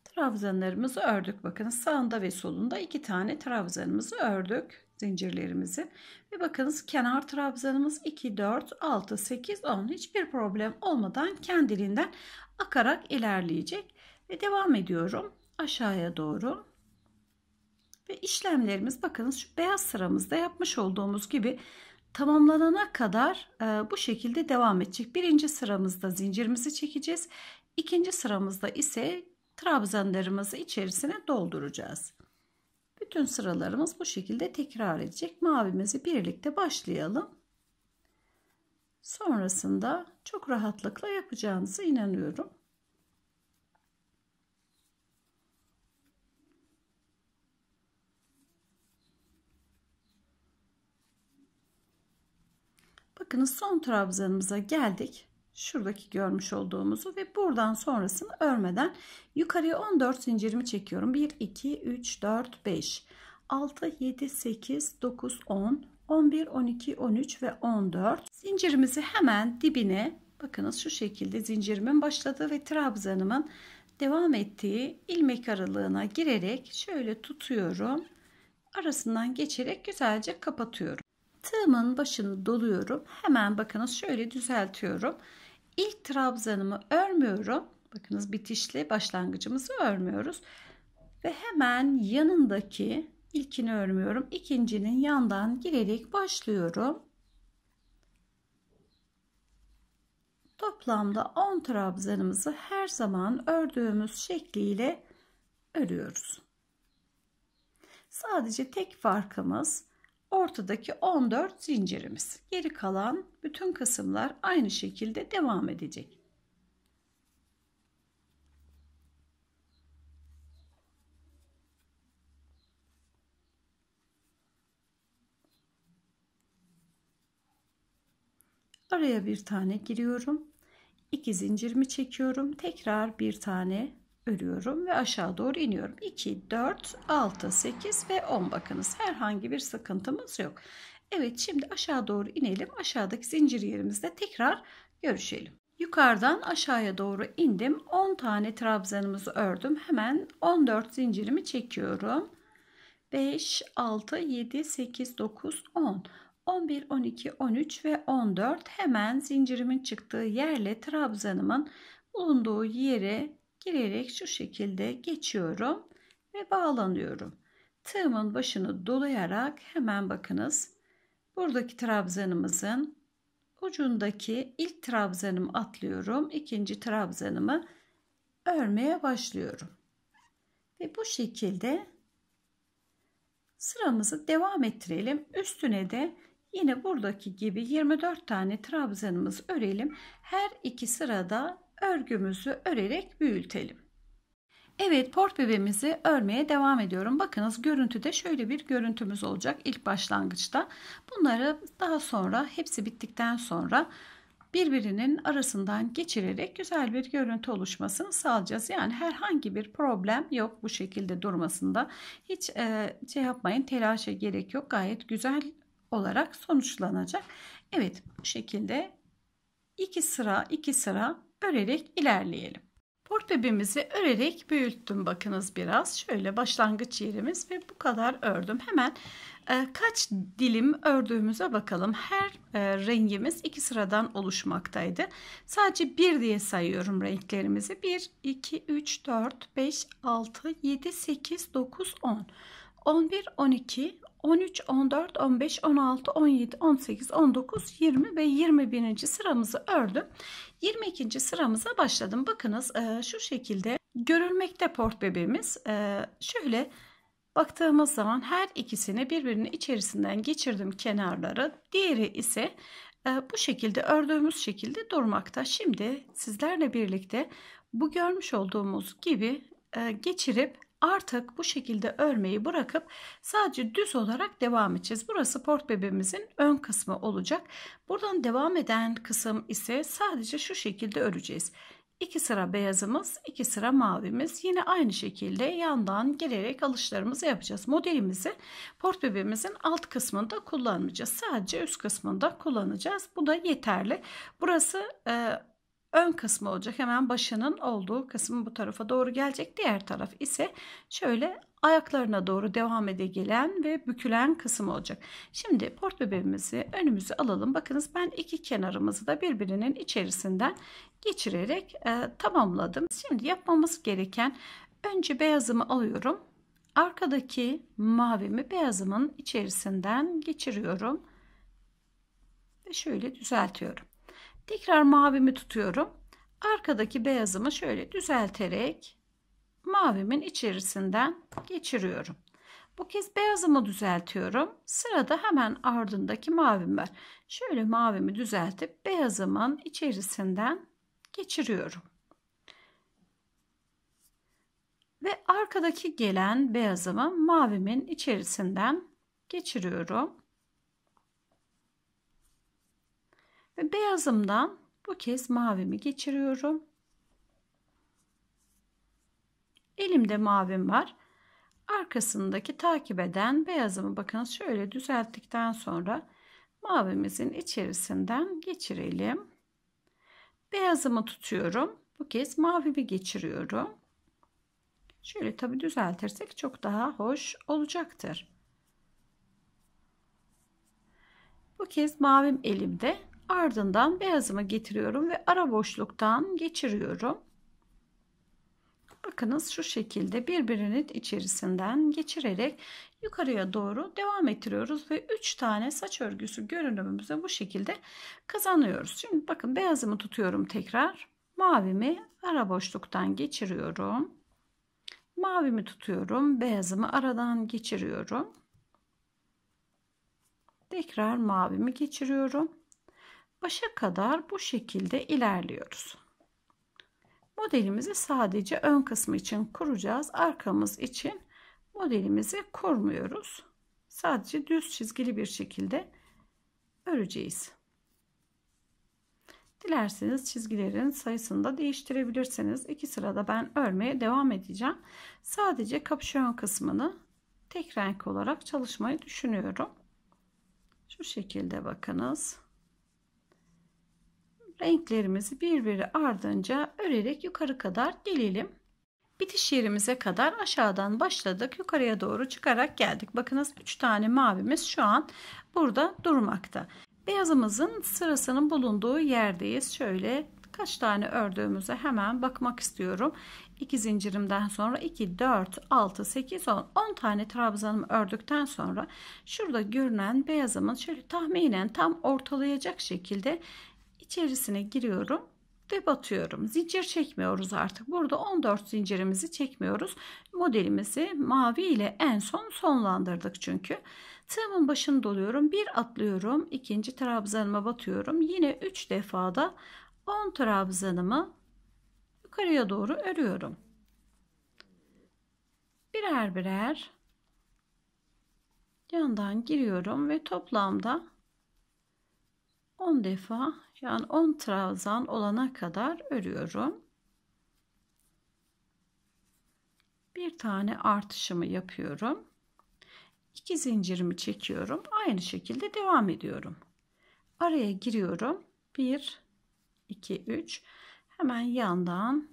S1: trabzanlarımızı ördük. Bakın sağında ve solunda iki tane trabzanımızı ördük zincirlerimizi. Ve bakınız kenar trabzanımız 2, 4, 6, 8, 10 hiçbir problem olmadan kendiliğinden akarak ilerleyecek. Ve devam ediyorum aşağıya doğru. Ve işlemlerimiz bakınız şu beyaz sıramızda yapmış olduğumuz gibi tamamlanana kadar e, bu şekilde devam edecek. Birinci sıramızda zincirimizi çekeceğiz. ikinci sıramızda ise trabzanlarımızı içerisine dolduracağız. Bütün sıralarımız bu şekilde tekrar edecek. Mavimizi birlikte başlayalım. Sonrasında çok rahatlıkla yapacağınızı inanıyorum. Bakınız son trabzanımıza geldik. Şuradaki görmüş olduğumuzu ve buradan sonrasını örmeden yukarıya 14 zincirimi çekiyorum. 1, 2, 3, 4, 5, 6, 7, 8, 9, 10, 11, 12, 13 ve 14. Zincirimizi hemen dibine bakınız şu şekilde zincirimin başladığı ve trabzanımın devam ettiği ilmek aralığına girerek şöyle tutuyorum. Arasından geçerek güzelce kapatıyorum tığımın başını doluyorum. Hemen bakınız şöyle düzeltiyorum. İlk trabzanımı örmüyorum. Bakınız bitişli başlangıcımızı örmüyoruz. Ve hemen yanındaki ilkini örmüyorum. İkincinin yandan girerek başlıyorum. Toplamda 10 trabzanımızı her zaman ördüğümüz şekliyle örüyoruz. Sadece tek farkımız ortadaki 14 zincirimiz. Geri kalan bütün kısımlar aynı şekilde devam edecek. Araya bir tane giriyorum. 2 zincirimi çekiyorum. Tekrar bir tane örüyorum ve aşağı doğru iniyorum. 2, 4, 6, 8 ve 10 bakınız herhangi bir sıkıntımız yok. Evet şimdi aşağı doğru inelim. Aşağıdaki zincir yerimizde tekrar görüşelim. Yukarıdan aşağıya doğru indim. 10 tane trabzanımızı ördüm. Hemen 14 zincirimi çekiyorum. 5, 6, 7, 8, 9, 10. 11, 12, 13 ve 14 hemen zincirimin çıktığı yerle trabzanımın bulunduğu yere girerek şu şekilde geçiyorum ve bağlanıyorum. Tığımın başını dolayarak hemen bakınız. Buradaki trabzanımızın ucundaki ilk trabzanımı atlıyorum. ikinci trabzanımı örmeye başlıyorum. Ve bu şekilde sıramızı devam ettirelim. Üstüne de yine buradaki gibi 24 tane trabzanımız örelim. Her iki sırada örgümüzü örerek büyütelim. Evet port bebemizi örmeye devam ediyorum. Bakınız görüntüde şöyle bir görüntümüz olacak ilk başlangıçta. Bunları daha sonra hepsi bittikten sonra birbirinin arasından geçirerek güzel bir görüntü oluşmasını sağlayacağız. Yani herhangi bir problem yok bu şekilde durmasında. Hiç e, şey yapmayın telaşa gerek yok. Gayet güzel olarak sonuçlanacak. Evet bu şekilde iki sıra iki sıra örerek ilerleyelim. Port bebimizi örerek büyüttüm bakınız biraz. Şöyle başlangıç yerimiz ve bu kadar ördüm. Hemen e, kaç dilim ördüğümüze bakalım. Her e, rengimiz iki sıradan oluşmaktaydı. Sadece bir diye sayıyorum renklerimizi. 1, 2, 3, 4, 5, 6, 7, 8, 9, 10. 11, 12, 13, 14, 15, 16, 17, 18, 19, 20 ve 21. sıramızı ördüm. 22. sıramıza başladım. Bakınız e, şu şekilde görülmekte port bebeğimiz. E, şöyle baktığımız zaman her ikisini birbirinin içerisinden geçirdim kenarları. Diğeri ise e, bu şekilde ördüğümüz şekilde durmakta. Şimdi sizlerle birlikte bu görmüş olduğumuz gibi geçirip artık bu şekilde örmeyi bırakıp sadece düz olarak devam edeceğiz. Burası port bebemizin ön kısmı olacak. Buradan devam eden kısım ise sadece şu şekilde öreceğiz. 2 sıra beyazımız, 2 sıra mavimiz. Yine aynı şekilde yandan gelerek alışlarımızı yapacağız. Modelimizi port bebemizin alt kısmında kullanmayacağız. Sadece üst kısmında kullanacağız. Bu da yeterli. Burası e, ön kısmı olacak. Hemen başının olduğu kısmı bu tarafa doğru gelecek. Diğer taraf ise şöyle ayaklarına doğru devam ede gelen ve bükülen kısım olacak. Şimdi port bebeğimizi önümüzü alalım. Bakınız ben iki kenarımızı da birbirinin içerisinden geçirerek e, tamamladım. Şimdi yapmamız gereken önce beyazımı alıyorum. Arkadaki mavimi beyazımın içerisinden geçiriyorum. Ve şöyle düzeltiyorum. Tekrar mavimi tutuyorum. Arkadaki beyazımı şöyle düzelterek mavimin içerisinden geçiriyorum. Bu kez beyazımı düzeltiyorum. Sırada hemen ardındaki mavim var. Şöyle mavimi düzeltip beyazımın içerisinden geçiriyorum. Ve arkadaki gelen beyazımı mavimin içerisinden geçiriyorum. Ve beyazımdan bu kez mavimi geçiriyorum. Elimde mavim var. Arkasındaki takip eden beyazımı bakın şöyle düzelttikten sonra mavimizin içerisinden geçirelim. Beyazımı tutuyorum. Bu kez mavimi geçiriyorum. Şöyle tabi düzeltirsek çok daha hoş olacaktır. Bu kez mavim elimde Ardından beyazımı getiriyorum ve ara boşluktan geçiriyorum. Bakınız şu şekilde birbirinin içerisinden geçirerek yukarıya doğru devam ettiriyoruz ve 3 tane saç örgüsü görünümümüzü bu şekilde kazanıyoruz. Şimdi bakın beyazımı tutuyorum tekrar. Mavimi ara boşluktan geçiriyorum. Mavimi tutuyorum. Beyazımı aradan geçiriyorum. Tekrar mavimi geçiriyorum başa kadar bu şekilde ilerliyoruz. Modelimizi sadece ön kısmı için kuracağız. Arkamız için modelimizi kurmuyoruz. Sadece düz çizgili bir şekilde öreceğiz. Dilerseniz çizgilerin sayısını da değiştirebilirsiniz. İki sırada ben örmeye devam edeceğim. Sadece kapşon kısmını tek renk olarak çalışmayı düşünüyorum. Şu şekilde bakınız renklerimizi birbiri ardınca örerek yukarı kadar gelelim. Bitiş yerimize kadar aşağıdan başladık. Yukarıya doğru çıkarak geldik. Bakınız 3 tane mavimiz şu an burada durmakta. Beyazımızın sırasının bulunduğu yerdeyiz. Şöyle kaç tane ördüğümüze hemen bakmak istiyorum. 2 zincirimden sonra 2, 4, 6, 8, 10, 10 tane trabzanımı ördükten sonra şurada görünen beyazımın şöyle tahminen tam ortalayacak şekilde içerisine giriyorum ve batıyorum. Zincir çekmiyoruz artık. Burada 14 zincirimizi çekmiyoruz. Modelimizi mavi ile en son sonlandırdık çünkü. Tığımın başını doluyorum. Bir atlıyorum. ikinci trabzanıma batıyorum. Yine 3 defada 10 trabzanımı yukarıya doğru örüyorum. Birer birer yandan giriyorum ve toplamda 10 defa yani 10 trabzan olana kadar örüyorum. Bir tane artışımı yapıyorum. 2 zincirimi çekiyorum. Aynı şekilde devam ediyorum. Araya giriyorum. 1 2 3 hemen yandan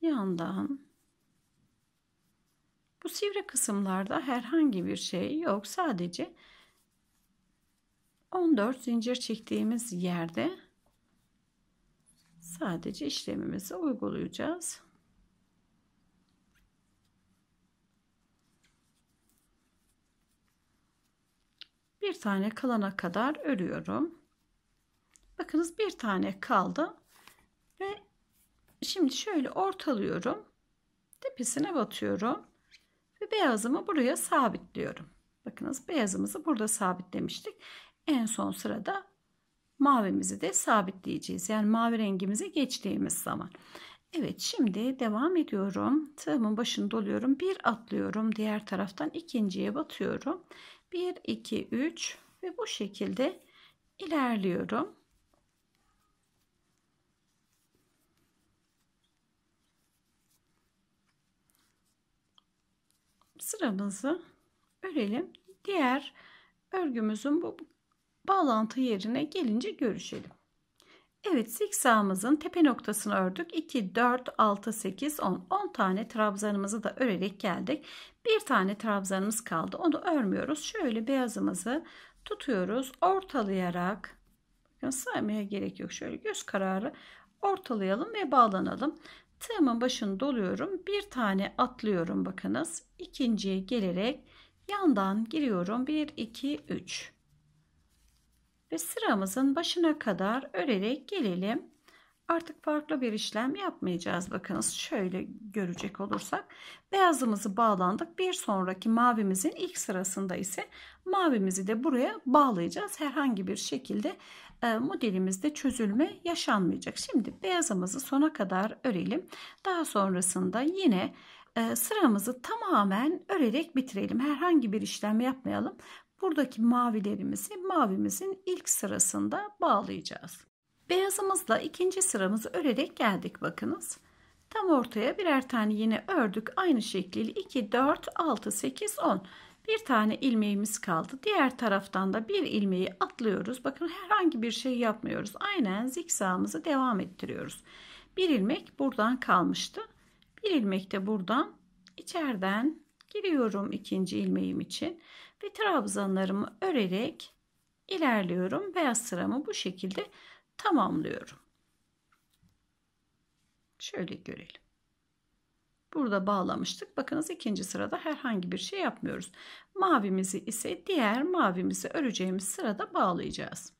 S1: yandan bu sivri kısımlarda herhangi bir şey yok. Sadece 14 zincir çektiğimiz yerde sadece işlemimizi uygulayacağız. Bir tane kalana kadar örüyorum. Bakınız bir tane kaldı ve şimdi şöyle ortalıyorum. Tepesine batıyorum ve beyazımı buraya sabitliyorum. Bakınız beyazımızı burada sabitlemiştik en son sırada mavimizi de sabitleyeceğiz. Yani mavi rengimize geçtiğimiz zaman. Evet şimdi devam ediyorum. Tığımın başını doluyorum. Bir atlıyorum. Diğer taraftan ikinciye batıyorum. Bir, iki, üç ve bu şekilde ilerliyorum. Sıramızı örelim. Diğer örgümüzün bu Bağlantı yerine gelince görüşelim. Evet zikzağımızın tepe noktasını ördük. 2, 4, 6, 8, 10. 10 tane trabzanımızı da örerek geldik. Bir tane trabzanımız kaldı. Onu örmüyoruz. Şöyle beyazımızı tutuyoruz. Ortalayarak bakın saymaya gerek yok. Şöyle göz kararı ortalayalım ve bağlanalım. Tığımın başını doluyorum. Bir tane atlıyorum bakınız. İkinciye gelerek yandan giriyorum. 1, 2, 3 ve sıramızın başına kadar örerek gelelim. Artık farklı bir işlem yapmayacağız. Bakınız şöyle görecek olursak beyazımızı bağlandık. Bir sonraki mavimizin ilk sırasında ise mavimizi de buraya bağlayacağız. Herhangi bir şekilde e, modelimizde çözülme yaşanmayacak. Şimdi beyazımızı sona kadar örelim. Daha sonrasında yine e, sıramızı tamamen örerek bitirelim. Herhangi bir işlem yapmayalım. Buradaki mavilerimizi mavimizin ilk sırasında bağlayacağız. Beyazımızla ikinci sıramızı örerek geldik bakınız. Tam ortaya birer tane yine ördük. Aynı şekliyle 2, 4, 6, 8, 10. Bir tane ilmeğimiz kaldı. Diğer taraftan da bir ilmeği atlıyoruz. Bakın herhangi bir şey yapmıyoruz. Aynen zikzağımızı devam ettiriyoruz. Bir ilmek buradan kalmıştı. Bir ilmek de buradan içeriden giriyorum ikinci ilmeğim için ve trabzanlarımı örerek ilerliyorum. Beyaz sıramı bu şekilde tamamlıyorum. Şöyle görelim. Burada bağlamıştık. Bakınız ikinci sırada herhangi bir şey yapmıyoruz. Mavimizi ise diğer mavimizi öreceğimiz sırada bağlayacağız.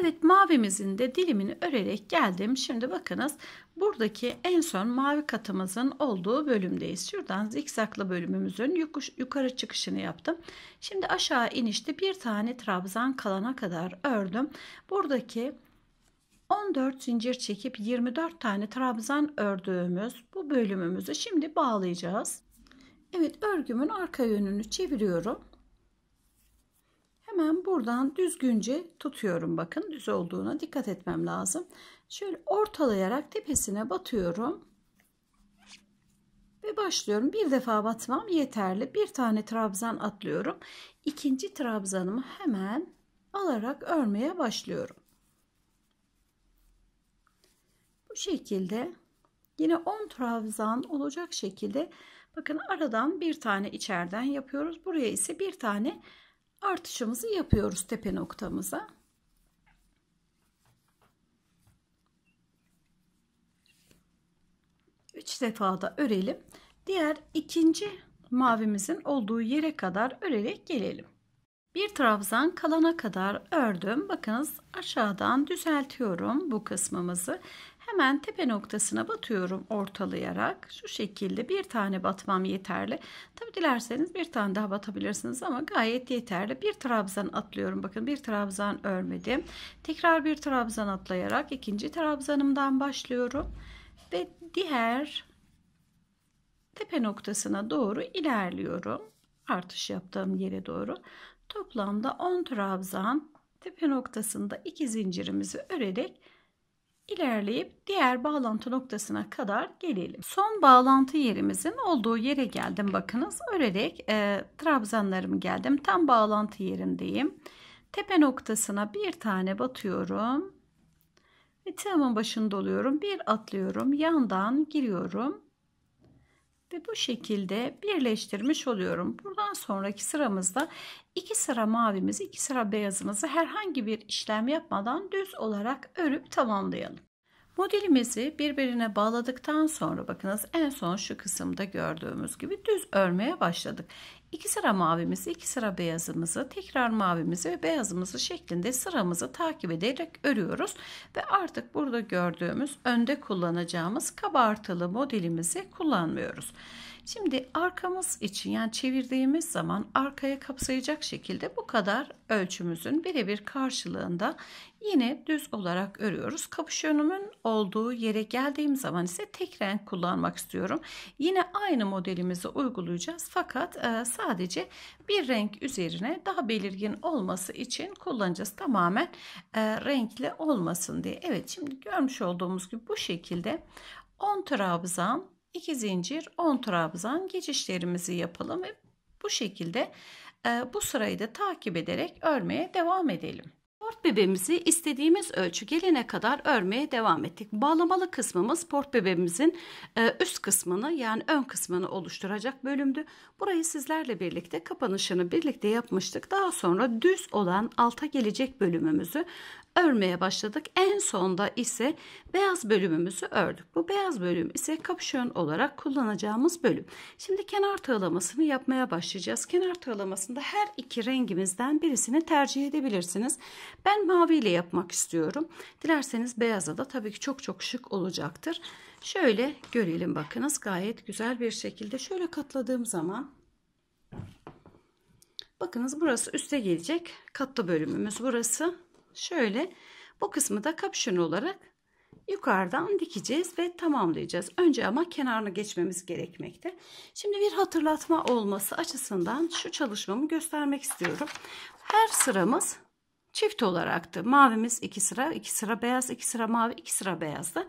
S1: Evet mavimizin de dilimini örerek geldim. Şimdi bakınız buradaki en son mavi katımızın olduğu bölümdeyiz. Şuradan zikzaklı bölümümüzün yokuş, yukarı çıkışını yaptım. Şimdi aşağı inişte bir tane trabzan kalana kadar ördüm. Buradaki 14 zincir çekip 24 tane trabzan ördüğümüz bu bölümümüzü şimdi bağlayacağız. Evet örgümün arka yönünü çeviriyorum. Hemen buradan düzgünce tutuyorum. Bakın düz olduğuna dikkat etmem lazım. Şöyle ortalayarak tepesine batıyorum. Ve başlıyorum. Bir defa batmam yeterli. Bir tane trabzan atlıyorum. İkinci trabzanımı hemen alarak örmeye başlıyorum. Bu şekilde yine 10 trabzan olacak şekilde bakın aradan bir tane içeriden yapıyoruz. Buraya ise bir tane artışımızı yapıyoruz tepe noktamıza. Üç defa da örelim. Diğer ikinci mavimizin olduğu yere kadar örerek gelelim. Bir trabzan kalana kadar ördüm. Bakınız aşağıdan düzeltiyorum bu kısmımızı Hemen tepe noktasına batıyorum ortalayarak. Şu şekilde bir tane batmam yeterli. Tabi dilerseniz bir tane daha batabilirsiniz ama gayet yeterli. Bir trabzan atlıyorum. Bakın bir trabzan örmedim. Tekrar bir trabzan atlayarak ikinci trabzanımdan başlıyorum. Ve diğer tepe noktasına doğru ilerliyorum. Artış yaptığım yere doğru. Toplamda 10 trabzan tepe noktasında iki zincirimizi örerek ilerleyip diğer bağlantı noktasına kadar gelelim. Son bağlantı yerimizin olduğu yere geldim. Bakınız örerek e, trabzanlarımı geldim. Tam bağlantı yerindeyim. Tepe noktasına bir tane batıyorum. Ve tığımın başını doluyorum. Bir atlıyorum. Yandan giriyorum ve bu şekilde birleştirmiş oluyorum. Buradan sonraki sıramızda iki sıra mavimizi, iki sıra beyazımızı herhangi bir işlem yapmadan düz olarak örüp tamamlayalım. Modelimizi birbirine bağladıktan sonra bakınız en son şu kısımda gördüğümüz gibi düz örmeye başladık. 2 sıra mavimizi, 2 sıra beyazımızı, tekrar mavimizi ve beyazımızı şeklinde sıramızı takip ederek örüyoruz. Ve artık burada gördüğümüz önde kullanacağımız kabartılı modelimizi kullanmıyoruz. Şimdi arkamız için yani çevirdiğimiz zaman arkaya kapsayacak şekilde bu kadar ölçümüzün birebir karşılığında yine düz olarak örüyoruz. Kapüşonumun olduğu yere geldiğim zaman ise tek renk kullanmak istiyorum. Yine aynı modelimizi uygulayacağız fakat e, sadece bir renk üzerine daha belirgin olması için kullanacağız. Tamamen e, renkli olmasın diye. Evet şimdi görmüş olduğumuz gibi bu şekilde 10 trabzan 2 zincir 10 trabzan geçişlerimizi yapalım ve bu şekilde e, bu sırayı da takip ederek örmeye devam edelim. Port bebeğimizi istediğimiz ölçü gelene kadar örmeye devam ettik. Bağlamalı kısmımız port bebeğimizin e, üst kısmını yani ön kısmını oluşturacak bölümdü. Burayı sizlerle birlikte kapanışını birlikte yapmıştık. Daha sonra düz olan alta gelecek bölümümüzü örmeye başladık. En sonda ise beyaz bölümümüzü ördük. Bu beyaz bölüm ise kapüşon olarak kullanacağımız bölüm. Şimdi kenar tığlamasını yapmaya başlayacağız. Kenar tığlamasında her iki rengimizden birisini tercih edebilirsiniz. Ben mavi ile yapmak istiyorum. Dilerseniz beyaza da tabii ki çok çok şık olacaktır. Şöyle görelim bakınız gayet güzel bir şekilde şöyle katladığım zaman Bakınız burası üste gelecek. Katlı bölümümüz burası. Şöyle bu kısmı da kapşon olarak yukarıdan dikeceğiz ve tamamlayacağız. Önce ama kenarını geçmemiz gerekmekte. Şimdi bir hatırlatma olması açısından şu çalışmamı göstermek istiyorum. Her sıramız çift olaraktı. Mavimiz 2 sıra, 2 sıra beyaz, 2 sıra mavi, 2 sıra beyazdı.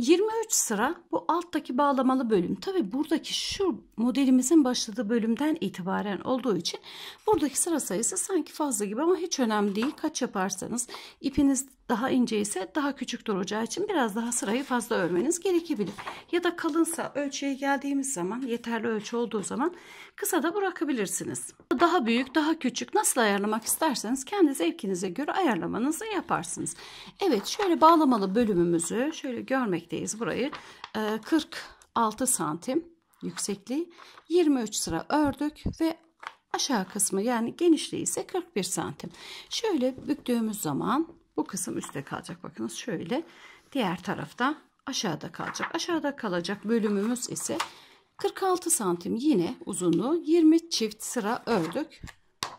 S1: 23 sıra bu alttaki bağlamalı bölüm. Tabi buradaki şu modelimizin başladığı bölümden itibaren olduğu için buradaki sıra sayısı sanki fazla gibi ama hiç önemli değil. Kaç yaparsanız ipiniz daha ince ise daha küçük duracağı için biraz daha sırayı fazla örmeniz gerekebilir. Ya da kalınsa ölçüye geldiğimiz zaman yeterli ölçü olduğu zaman kısa da bırakabilirsiniz. Daha büyük daha küçük nasıl ayarlamak isterseniz kendi zevkinize göre ayarlamanızı yaparsınız. Evet şöyle bağlamalı bölümümüzü şöyle görmekteyiz burayı. 46 e, santim yüksekliği 23 sıra ördük ve aşağı kısmı yani genişliği ise 41 santim. Şöyle büktüğümüz zaman bu kısım üstte kalacak. Bakınız şöyle. Diğer tarafta aşağıda kalacak. Aşağıda kalacak bölümümüz ise 46 santim yine uzunluğu 20 çift sıra ördük.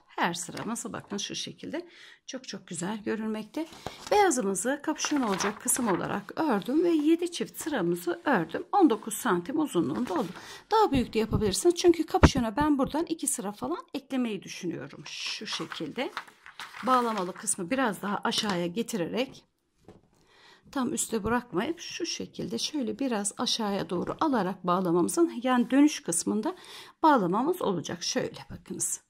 S1: Her sıramızı bakın şu şekilde çok çok güzel görünmekte. Beyazımızı kapşon olacak kısım olarak ördüm ve 7 çift sıramızı ördüm. 19 santim uzunluğunda oldu. Daha büyük de yapabilirsiniz. Çünkü kapşona ben buradan 2 sıra falan eklemeyi düşünüyorum. Şu şekilde bağlamalı kısmı biraz daha aşağıya getirerek tam üste bırakmayıp şu şekilde şöyle biraz aşağıya doğru alarak bağlamamızın yani dönüş kısmında bağlamamız olacak. Şöyle bakınız.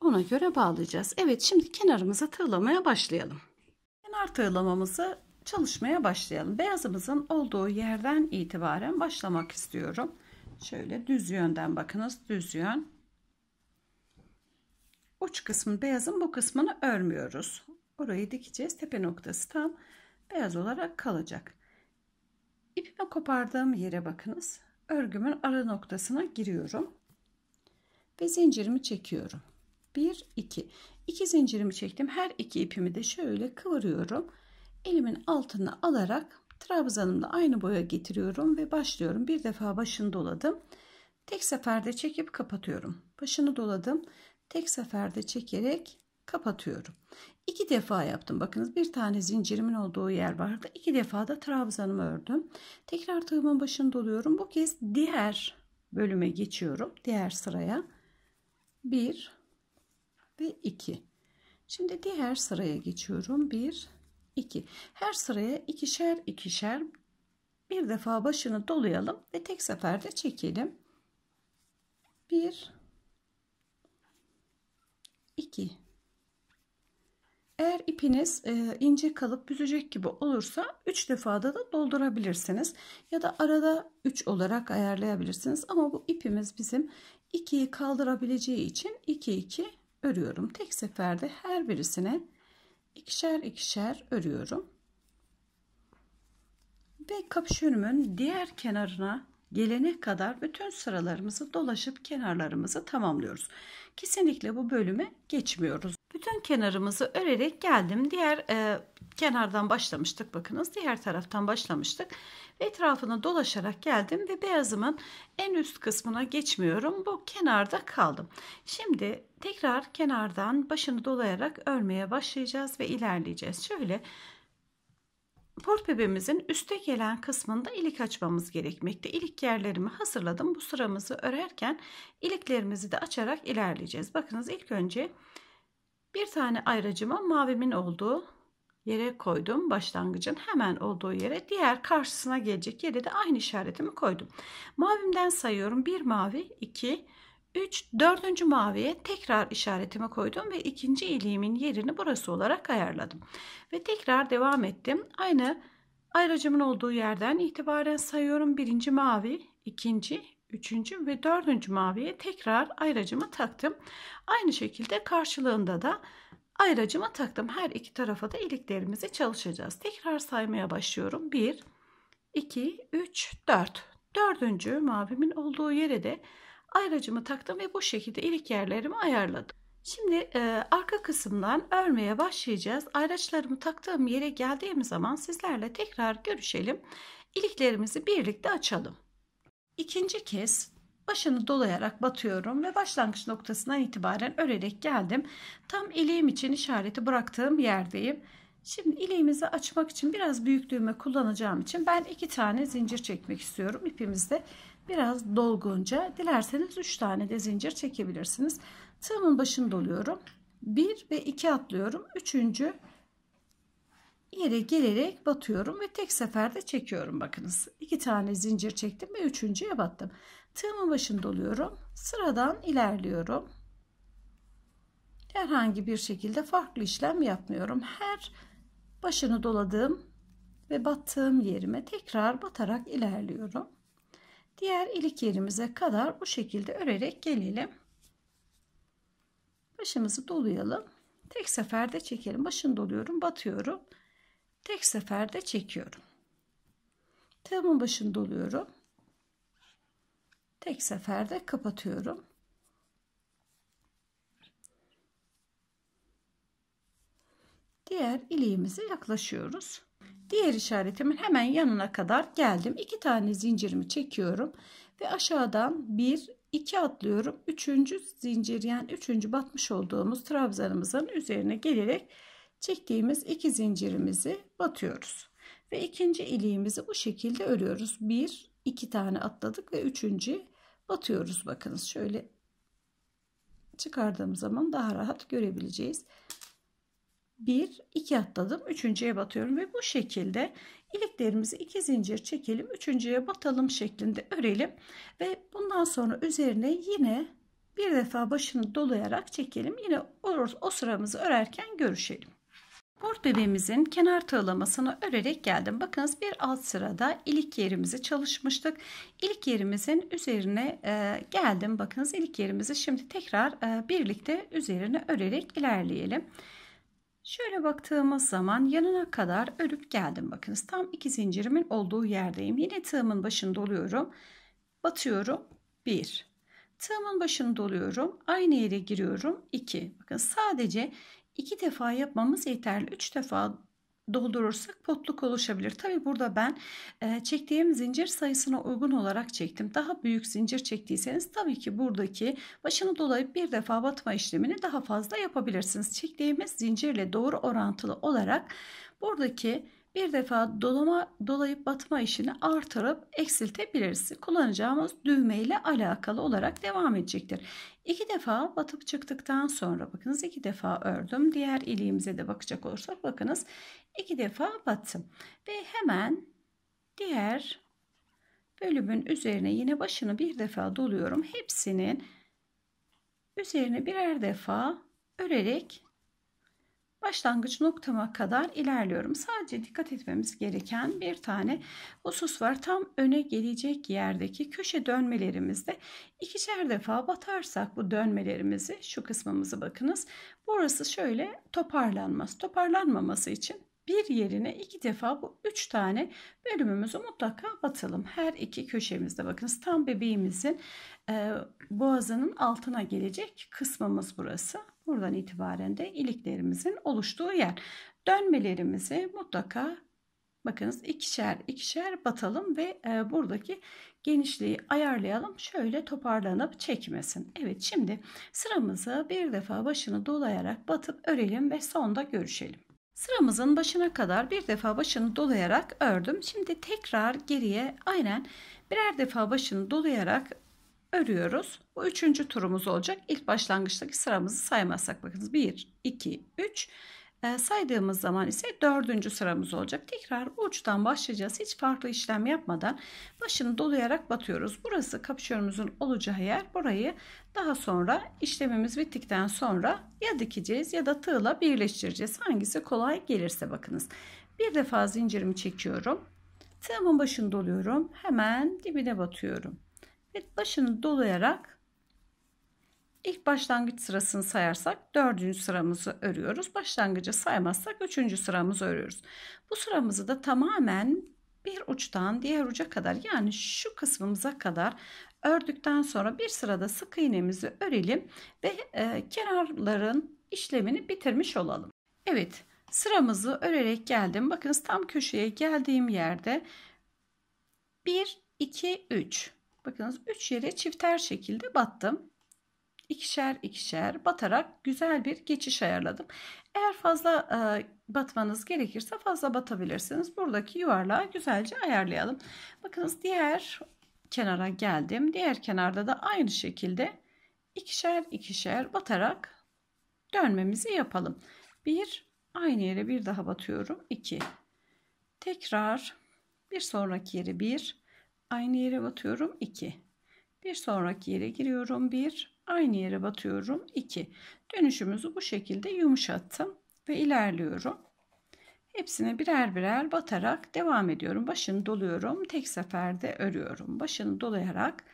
S1: Ona göre bağlayacağız. Evet şimdi kenarımızı tığlamaya başlayalım. Kenar tığlamamızı çalışmaya başlayalım. Beyazımızın olduğu yerden itibaren başlamak istiyorum. Şöyle düz yönden bakınız. Düz yön uç kısmı beyazın bu kısmını örmüyoruz. Orayı dikeceğiz. Tepe noktası tam beyaz olarak kalacak. İpimi kopardığım yere bakınız. Örgümün ara noktasına giriyorum. Ve zincirimi çekiyorum. 1 2 2 zincirimi çektim. Her iki ipimi de şöyle kıvırıyorum. Elimin altına alarak trabzanımla aynı boya getiriyorum ve başlıyorum. Bir defa başını doladım. Tek seferde çekip kapatıyorum. Başını doladım tek seferde çekerek kapatıyorum. İki defa yaptım. Bakınız bir tane zincirimin olduğu yer vardı. İki defa da trabzanımı ördüm. Tekrar tığımın başını doluyorum. Bu kez diğer bölüme geçiyorum. Diğer sıraya. Bir ve iki. Şimdi diğer sıraya geçiyorum. Bir, iki. Her sıraya ikişer ikişer bir defa başını dolayalım ve tek seferde çekelim. 1 2 eğer ipiniz e, ince kalıp büzecek gibi olursa 3 defada da doldurabilirsiniz ya da arada 3 olarak ayarlayabilirsiniz ama bu ipimiz bizim 2'yi kaldırabileceği için 2 2 örüyorum tek seferde her birisine ikişer ikişer örüyorum ve kapşonumun diğer kenarına gelene kadar bütün sıralarımızı dolaşıp kenarlarımızı tamamlıyoruz. Kesinlikle bu bölüme geçmiyoruz. Bütün kenarımızı örerek geldim. Diğer e, kenardan başlamıştık bakınız. Diğer taraftan başlamıştık. Etrafına dolaşarak geldim ve beyazımın en üst kısmına geçmiyorum. Bu kenarda kaldım. Şimdi tekrar kenardan başını dolayarak örmeye başlayacağız ve ilerleyeceğiz. Şöyle port bebemizin üste gelen kısmında ilik açmamız gerekmekte. İlik yerlerimi hazırladım. Bu sıramızı örerken iliklerimizi de açarak ilerleyeceğiz. Bakınız ilk önce bir tane ayracıma mavimin olduğu yere koydum. Başlangıcın hemen olduğu yere diğer karşısına gelecek yere de aynı işaretimi koydum. Mavimden sayıyorum. 1 mavi, 2, 3 4. maviye tekrar işaretimi koydum ve ikinci iliğimin yerini burası olarak ayarladım. Ve tekrar devam ettim. Aynı ayracımın olduğu yerden itibaren sayıyorum. Birinci mavi, ikinci, üçüncü ve dördüncü maviye tekrar ayracımı taktım. Aynı şekilde karşılığında da ayracımı taktım. Her iki tarafa da iliklerimizi çalışacağız. Tekrar saymaya başlıyorum. 1, 2, 3, 4. Dördüncü mavimin olduğu yere de ayracımı taktım ve bu şekilde ilik yerlerimi ayarladım. Şimdi e, arka kısımdan örmeye başlayacağız. Ayraçlarımı taktığım yere geldiğim zaman sizlerle tekrar görüşelim. İliklerimizi birlikte açalım. İkinci kez başını dolayarak batıyorum ve başlangıç noktasından itibaren örerek geldim. Tam iliğim için işareti bıraktığım yerdeyim. Şimdi ileğimizi açmak için biraz büyüklüğüme kullanacağım için ben iki tane zincir çekmek istiyorum. İpimizde biraz dolgunca dilerseniz 3 tane de zincir çekebilirsiniz. Tığımın başını doluyorum. 1 ve 2 atlıyorum. 3. yere gelerek batıyorum ve tek seferde çekiyorum. Bakınız 2 tane zincir çektim ve 3.ye battım. Tığımın başını doluyorum. Sıradan ilerliyorum. Herhangi bir şekilde farklı işlem yapmıyorum. Her başını doladığım ve battığım yerime tekrar batarak ilerliyorum. Diğer ilik yerimize kadar bu şekilde örerek gelelim. Başımızı dolayalım. Tek seferde çekelim. Başını doluyorum, batıyorum. Tek seferde çekiyorum. Tığımın başını doluyorum. Tek seferde kapatıyorum. Diğer iliğimize yaklaşıyoruz. Diğer işaretimin hemen yanına kadar geldim. 2 tane zincirimi çekiyorum ve aşağıdan 1 2 atlıyorum. 3. zincir yani 3. batmış olduğumuz trabzanımızın üzerine gelerek çektiğimiz 2 zincirimizi batıyoruz. Ve ikinci iliğimizi bu şekilde örüyoruz. 1 2 tane atladık ve 3. batıyoruz. Bakınız şöyle çıkardığım zaman daha rahat görebileceğiz. 1 2 atladım üçüncüye batıyorum ve bu şekilde iliklerimizi iki zincir çekelim üçüncüye batalım şeklinde örelim ve bundan sonra üzerine yine bir defa başını dolayarak çekelim yine o, o sıramızı örerken görüşelim Bord bebeğimizin kenar tığlamasını örerek geldim. Bakınız bir alt sırada ilik yerimizi çalışmıştık. İlik yerimizin üzerine e, geldim. Bakınız ilik yerimizi şimdi tekrar e, birlikte üzerine örerek ilerleyelim. Şöyle baktığımız zaman yanına kadar örüp geldim. Bakınız tam iki zincirimin olduğu yerdeyim. Yine tığımın başını doluyorum. Batıyorum. 1. Tığımın başını doluyorum. Aynı yere giriyorum. 2. Bakın sadece iki defa yapmamız yeterli. Üç defa doldurursak potluk oluşabilir. Tabi burada ben e, çektiğim zincir sayısına uygun olarak çektim. Daha büyük zincir çektiyseniz tabii ki buradaki başını dolayıp bir defa batma işlemini daha fazla yapabilirsiniz. Çektiğimiz zincirle doğru orantılı olarak buradaki bir defa dolama, dolayıp batma işini artırıp eksiltebiliriz. Kullanacağımız düğme ile alakalı olarak devam edecektir. İki defa batıp çıktıktan sonra bakınız iki defa ördüm. Diğer iliğimize de bakacak olursak bakınız iki defa battım. Ve hemen diğer bölümün üzerine yine başını bir defa doluyorum. Hepsinin üzerine birer defa örerek başlangıç noktama kadar ilerliyorum. Sadece dikkat etmemiz gereken bir tane husus var. Tam öne gelecek yerdeki köşe dönmelerimizde ikişer defa batarsak bu dönmelerimizi şu kısmımızı bakınız. Burası şöyle toparlanmaz. Toparlanmaması için bir yerine iki defa bu üç tane bölümümüzü mutlaka batalım. Her iki köşemizde bakınız tam bebeğimizin e, boğazının altına gelecek kısmımız burası. Buradan itibaren de iliklerimizin oluştuğu yer. Dönmelerimizi mutlaka bakınız ikişer ikişer batalım ve e, buradaki genişliği ayarlayalım. Şöyle toparlanıp çekmesin. Evet şimdi sıramızı bir defa başını dolayarak batıp örelim ve sonda görüşelim. Sıramızın başına kadar bir defa başını dolayarak ördüm. Şimdi tekrar geriye aynen birer defa başını dolayarak örüyoruz. Bu üçüncü turumuz olacak. İlk başlangıçtaki sıramızı saymazsak bakınız 1, 2, 3 saydığımız zaman ise dördüncü sıramız olacak. Tekrar bu uçtan başlayacağız. Hiç farklı işlem yapmadan başını dolayarak batıyoruz. Burası kapşonumuzun olacağı yer. Burayı daha sonra işlemimiz bittikten sonra ya dikeceğiz ya da tığla birleştireceğiz. Hangisi kolay gelirse bakınız. Bir defa zincirimi çekiyorum. Tığımın başını doluyorum. Hemen dibine batıyorum. Evet, başını dolayarak ilk başlangıç sırasını sayarsak dördüncü sıramızı örüyoruz. Başlangıcı saymazsak üçüncü sıramızı örüyoruz. Bu sıramızı da tamamen bir uçtan diğer uca kadar yani şu kısmımıza kadar ördükten sonra bir sırada sık iğnemizi örelim ve e, kenarların işlemini bitirmiş olalım. Evet sıramızı örerek geldim. Bakınız tam köşeye geldiğim yerde 1, 2, 3 Bakınız 3 yere çifter şekilde battım. İkişer ikişer batarak güzel bir geçiş ayarladım. Eğer fazla e, batmanız gerekirse fazla batabilirsiniz. Buradaki yuvarlağı güzelce ayarlayalım. Bakınız diğer kenara geldim. Diğer kenarda da aynı şekilde ikişer ikişer batarak dönmemizi yapalım. Bir aynı yere bir daha batıyorum. İki. tekrar bir sonraki yere bir. Aynı yere batıyorum 2. Bir sonraki yere giriyorum 1. Aynı yere batıyorum 2. Dönüşümüzü bu şekilde yumuşattım ve ilerliyorum. Hepsine birer birer batarak devam ediyorum. Başını doluyorum. Tek seferde örüyorum. Başını dolayarak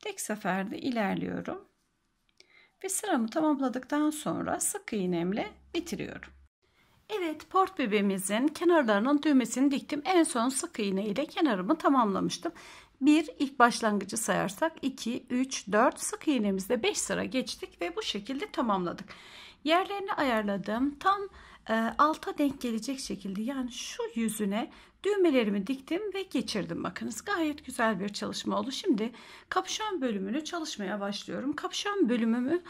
S1: tek seferde ilerliyorum. Ve sıramı tamamladıktan sonra sık iğnemle bitiriyorum. Evet port bebemizin kenarlarının düğmesini diktim. En son sık iğne ile kenarımı tamamlamıştım. 1 ilk başlangıcı sayarsak 2, 3, 4 sık iğnemizde 5 sıra geçtik ve bu şekilde tamamladık. Yerlerini ayarladım. Tam e, alta denk gelecek şekilde yani şu yüzüne düğmelerimi diktim ve geçirdim. Bakınız gayet güzel bir çalışma oldu. Şimdi kapşon bölümünü çalışmaya başlıyorum. Kapşon bölümümü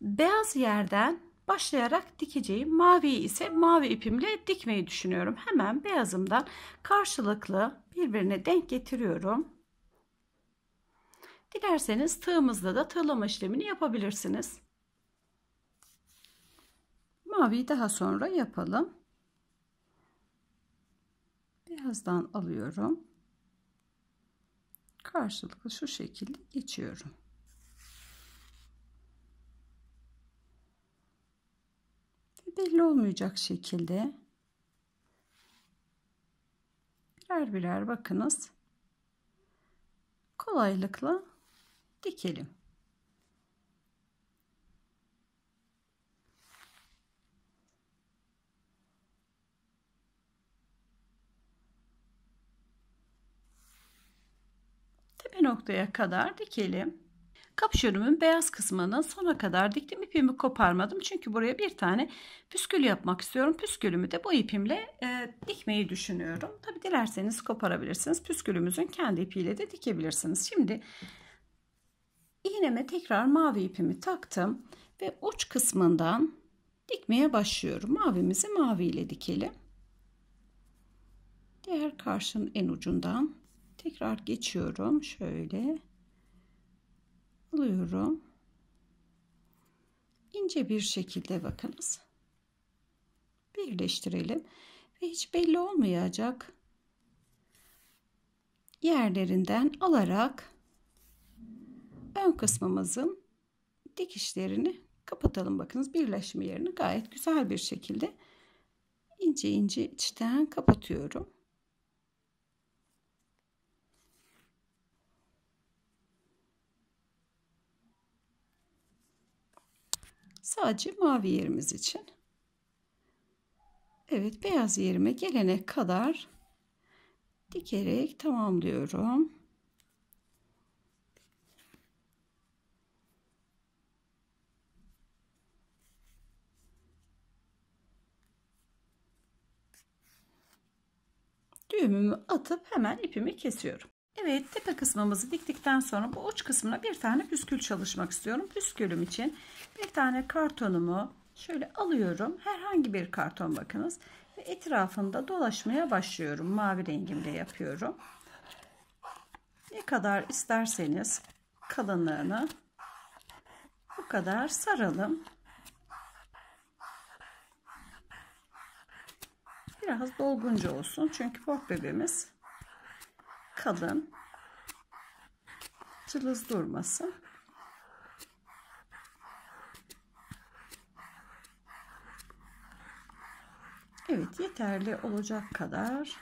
S1: beyaz yerden başlayarak dikeceğim. Mavi ise mavi ipimle dikmeyi düşünüyorum. Hemen beyazımdan karşılıklı birbirine denk getiriyorum. Dilerseniz tığımızla da tığlama işlemini yapabilirsiniz. Maviyi daha sonra yapalım. Beyazdan alıyorum. Karşılıklı şu şekilde geçiyorum. belli olmayacak şekilde birer birer bakınız kolaylıkla dikelim. Tepe noktaya kadar dikelim. Kapşonumun beyaz kısmını sona kadar diktim. İpimi koparmadım. Çünkü buraya bir tane püskül yapmak istiyorum. Püskülümü de bu ipimle e, dikmeyi düşünüyorum. Tabi dilerseniz koparabilirsiniz. Püskülümüzün kendi ipiyle de dikebilirsiniz. Şimdi iğneme tekrar mavi ipimi taktım. Ve uç kısmından dikmeye başlıyorum. Mavimizi mavi ile dikelim. Diğer karşının en ucundan tekrar geçiyorum. Şöyle alıyorum. ince bir şekilde bakınız. Birleştirelim. Ve hiç belli olmayacak yerlerinden alarak ön kısmımızın dikişlerini kapatalım. Bakınız birleşme yerini gayet güzel bir şekilde ince ince içten kapatıyorum. Sadece mavi yerimiz için. Evet beyaz yerime gelene kadar dikerek tamamlıyorum. Düğümümü atıp hemen ipimi kesiyorum. Evet tepe kısmımızı diktikten sonra bu uç kısmına bir tane püskül çalışmak istiyorum. Püskülüm için bir tane kartonumu şöyle alıyorum. Herhangi bir karton bakınız. Ve etrafında dolaşmaya başlıyorum. Mavi rengimle yapıyorum. Ne kadar isterseniz kalınlığını bu kadar saralım. Biraz dolgunca olsun. Çünkü pop bebeğimiz kalın. Cılız durmasın. Evet yeterli olacak kadar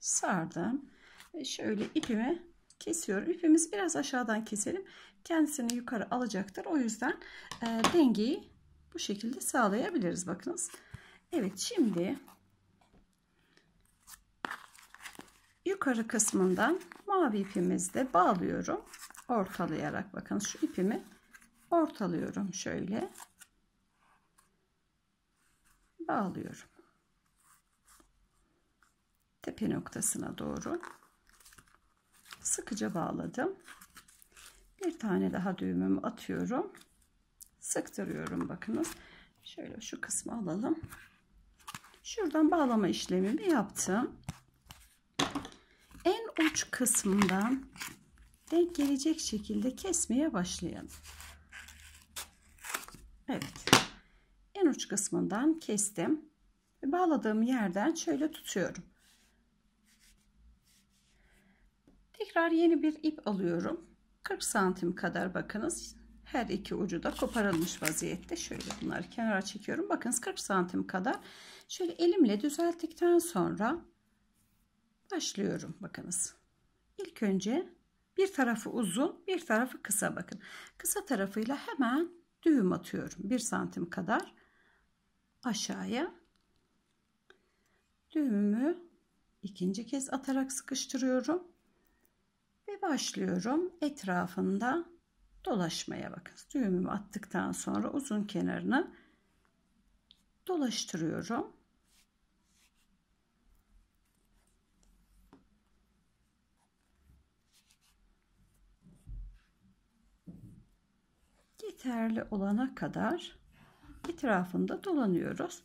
S1: sardım. Ve şöyle ipimi kesiyorum. İpimiz biraz aşağıdan keselim. Kendisini yukarı alacaktır. O yüzden e, dengeyi bu şekilde sağlayabiliriz. Bakınız. Evet şimdi yukarı kısmından mavi ipimizle bağlıyorum. Ortalayarak bakın şu ipimi ortalıyorum şöyle. Bağlıyorum. Tepe noktasına doğru sıkıca bağladım. Bir tane daha düğümümü atıyorum. Sıktırıyorum bakınız. Şöyle şu kısmı alalım. Şuradan bağlama işlemimi yaptım uç kısmından denk gelecek şekilde kesmeye başlayalım. Evet. En uç kısmından kestim. Ve bağladığım yerden şöyle tutuyorum. Tekrar yeni bir ip alıyorum. 40 santim kadar bakınız. Her iki ucu da koparılmış vaziyette. Şöyle bunları kenara çekiyorum. Bakınız 40 santim kadar. Şöyle elimle düzelttikten sonra Başlıyorum bakınız. İlk önce bir tarafı uzun bir tarafı kısa bakın. Kısa tarafıyla hemen düğüm atıyorum. bir santim kadar aşağıya düğümü ikinci kez atarak sıkıştırıyorum ve başlıyorum etrafında dolaşmaya bakın Düğümü attıktan sonra uzun kenarını dolaştırıyorum yeterli olana kadar etrafında dolanıyoruz.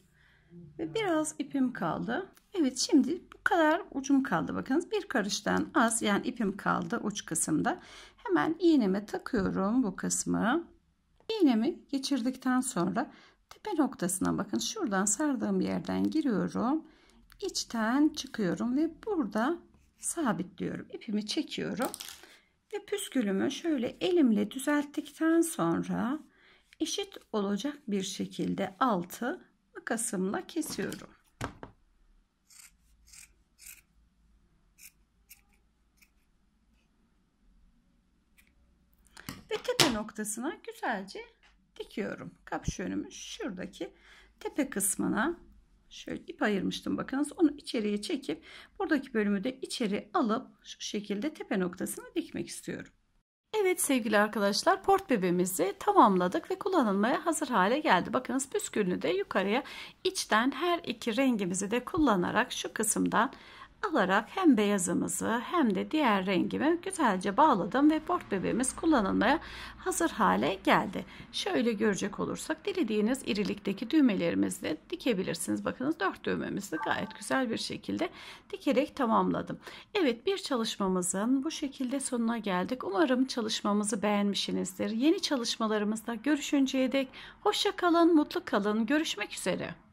S1: Ve biraz ipim kaldı. Evet şimdi bu kadar ucum kaldı. Bakınız bir karıştan az yani ipim kaldı uç kısımda. Hemen iğneme takıyorum bu kısmı. İğnemi geçirdikten sonra tepe noktasına bakın şuradan sardığım yerden giriyorum. içten çıkıyorum ve burada sabitliyorum. ipimi çekiyorum. Ve püskülümü şöyle elimle düzelttikten sonra eşit olacak bir şekilde altı makasımla kesiyorum. Ve tepe noktasına güzelce dikiyorum. Kapşonumu şuradaki tepe kısmına şöyle ip ayırmıştım bakınız onu içeriye çekip buradaki bölümü de içeri alıp şu şekilde tepe noktasını dikmek istiyorum. Evet sevgili arkadaşlar port bebemizi tamamladık ve kullanılmaya hazır hale geldi. Bakınız püskülünü de yukarıya içten her iki rengimizi de kullanarak şu kısımdan alarak hem beyazımızı hem de diğer rengimi güzelce bağladım ve port bebeğimiz kullanılmaya hazır hale geldi. Şöyle görecek olursak dilediğiniz irilikteki düğmelerimizle dikebilirsiniz. Bakınız dört düğmemizi gayet güzel bir şekilde dikerek tamamladım. Evet bir çalışmamızın bu şekilde sonuna geldik. Umarım çalışmamızı beğenmişsinizdir. Yeni çalışmalarımızda görüşünceye dek hoşça kalın, mutlu kalın. Görüşmek üzere.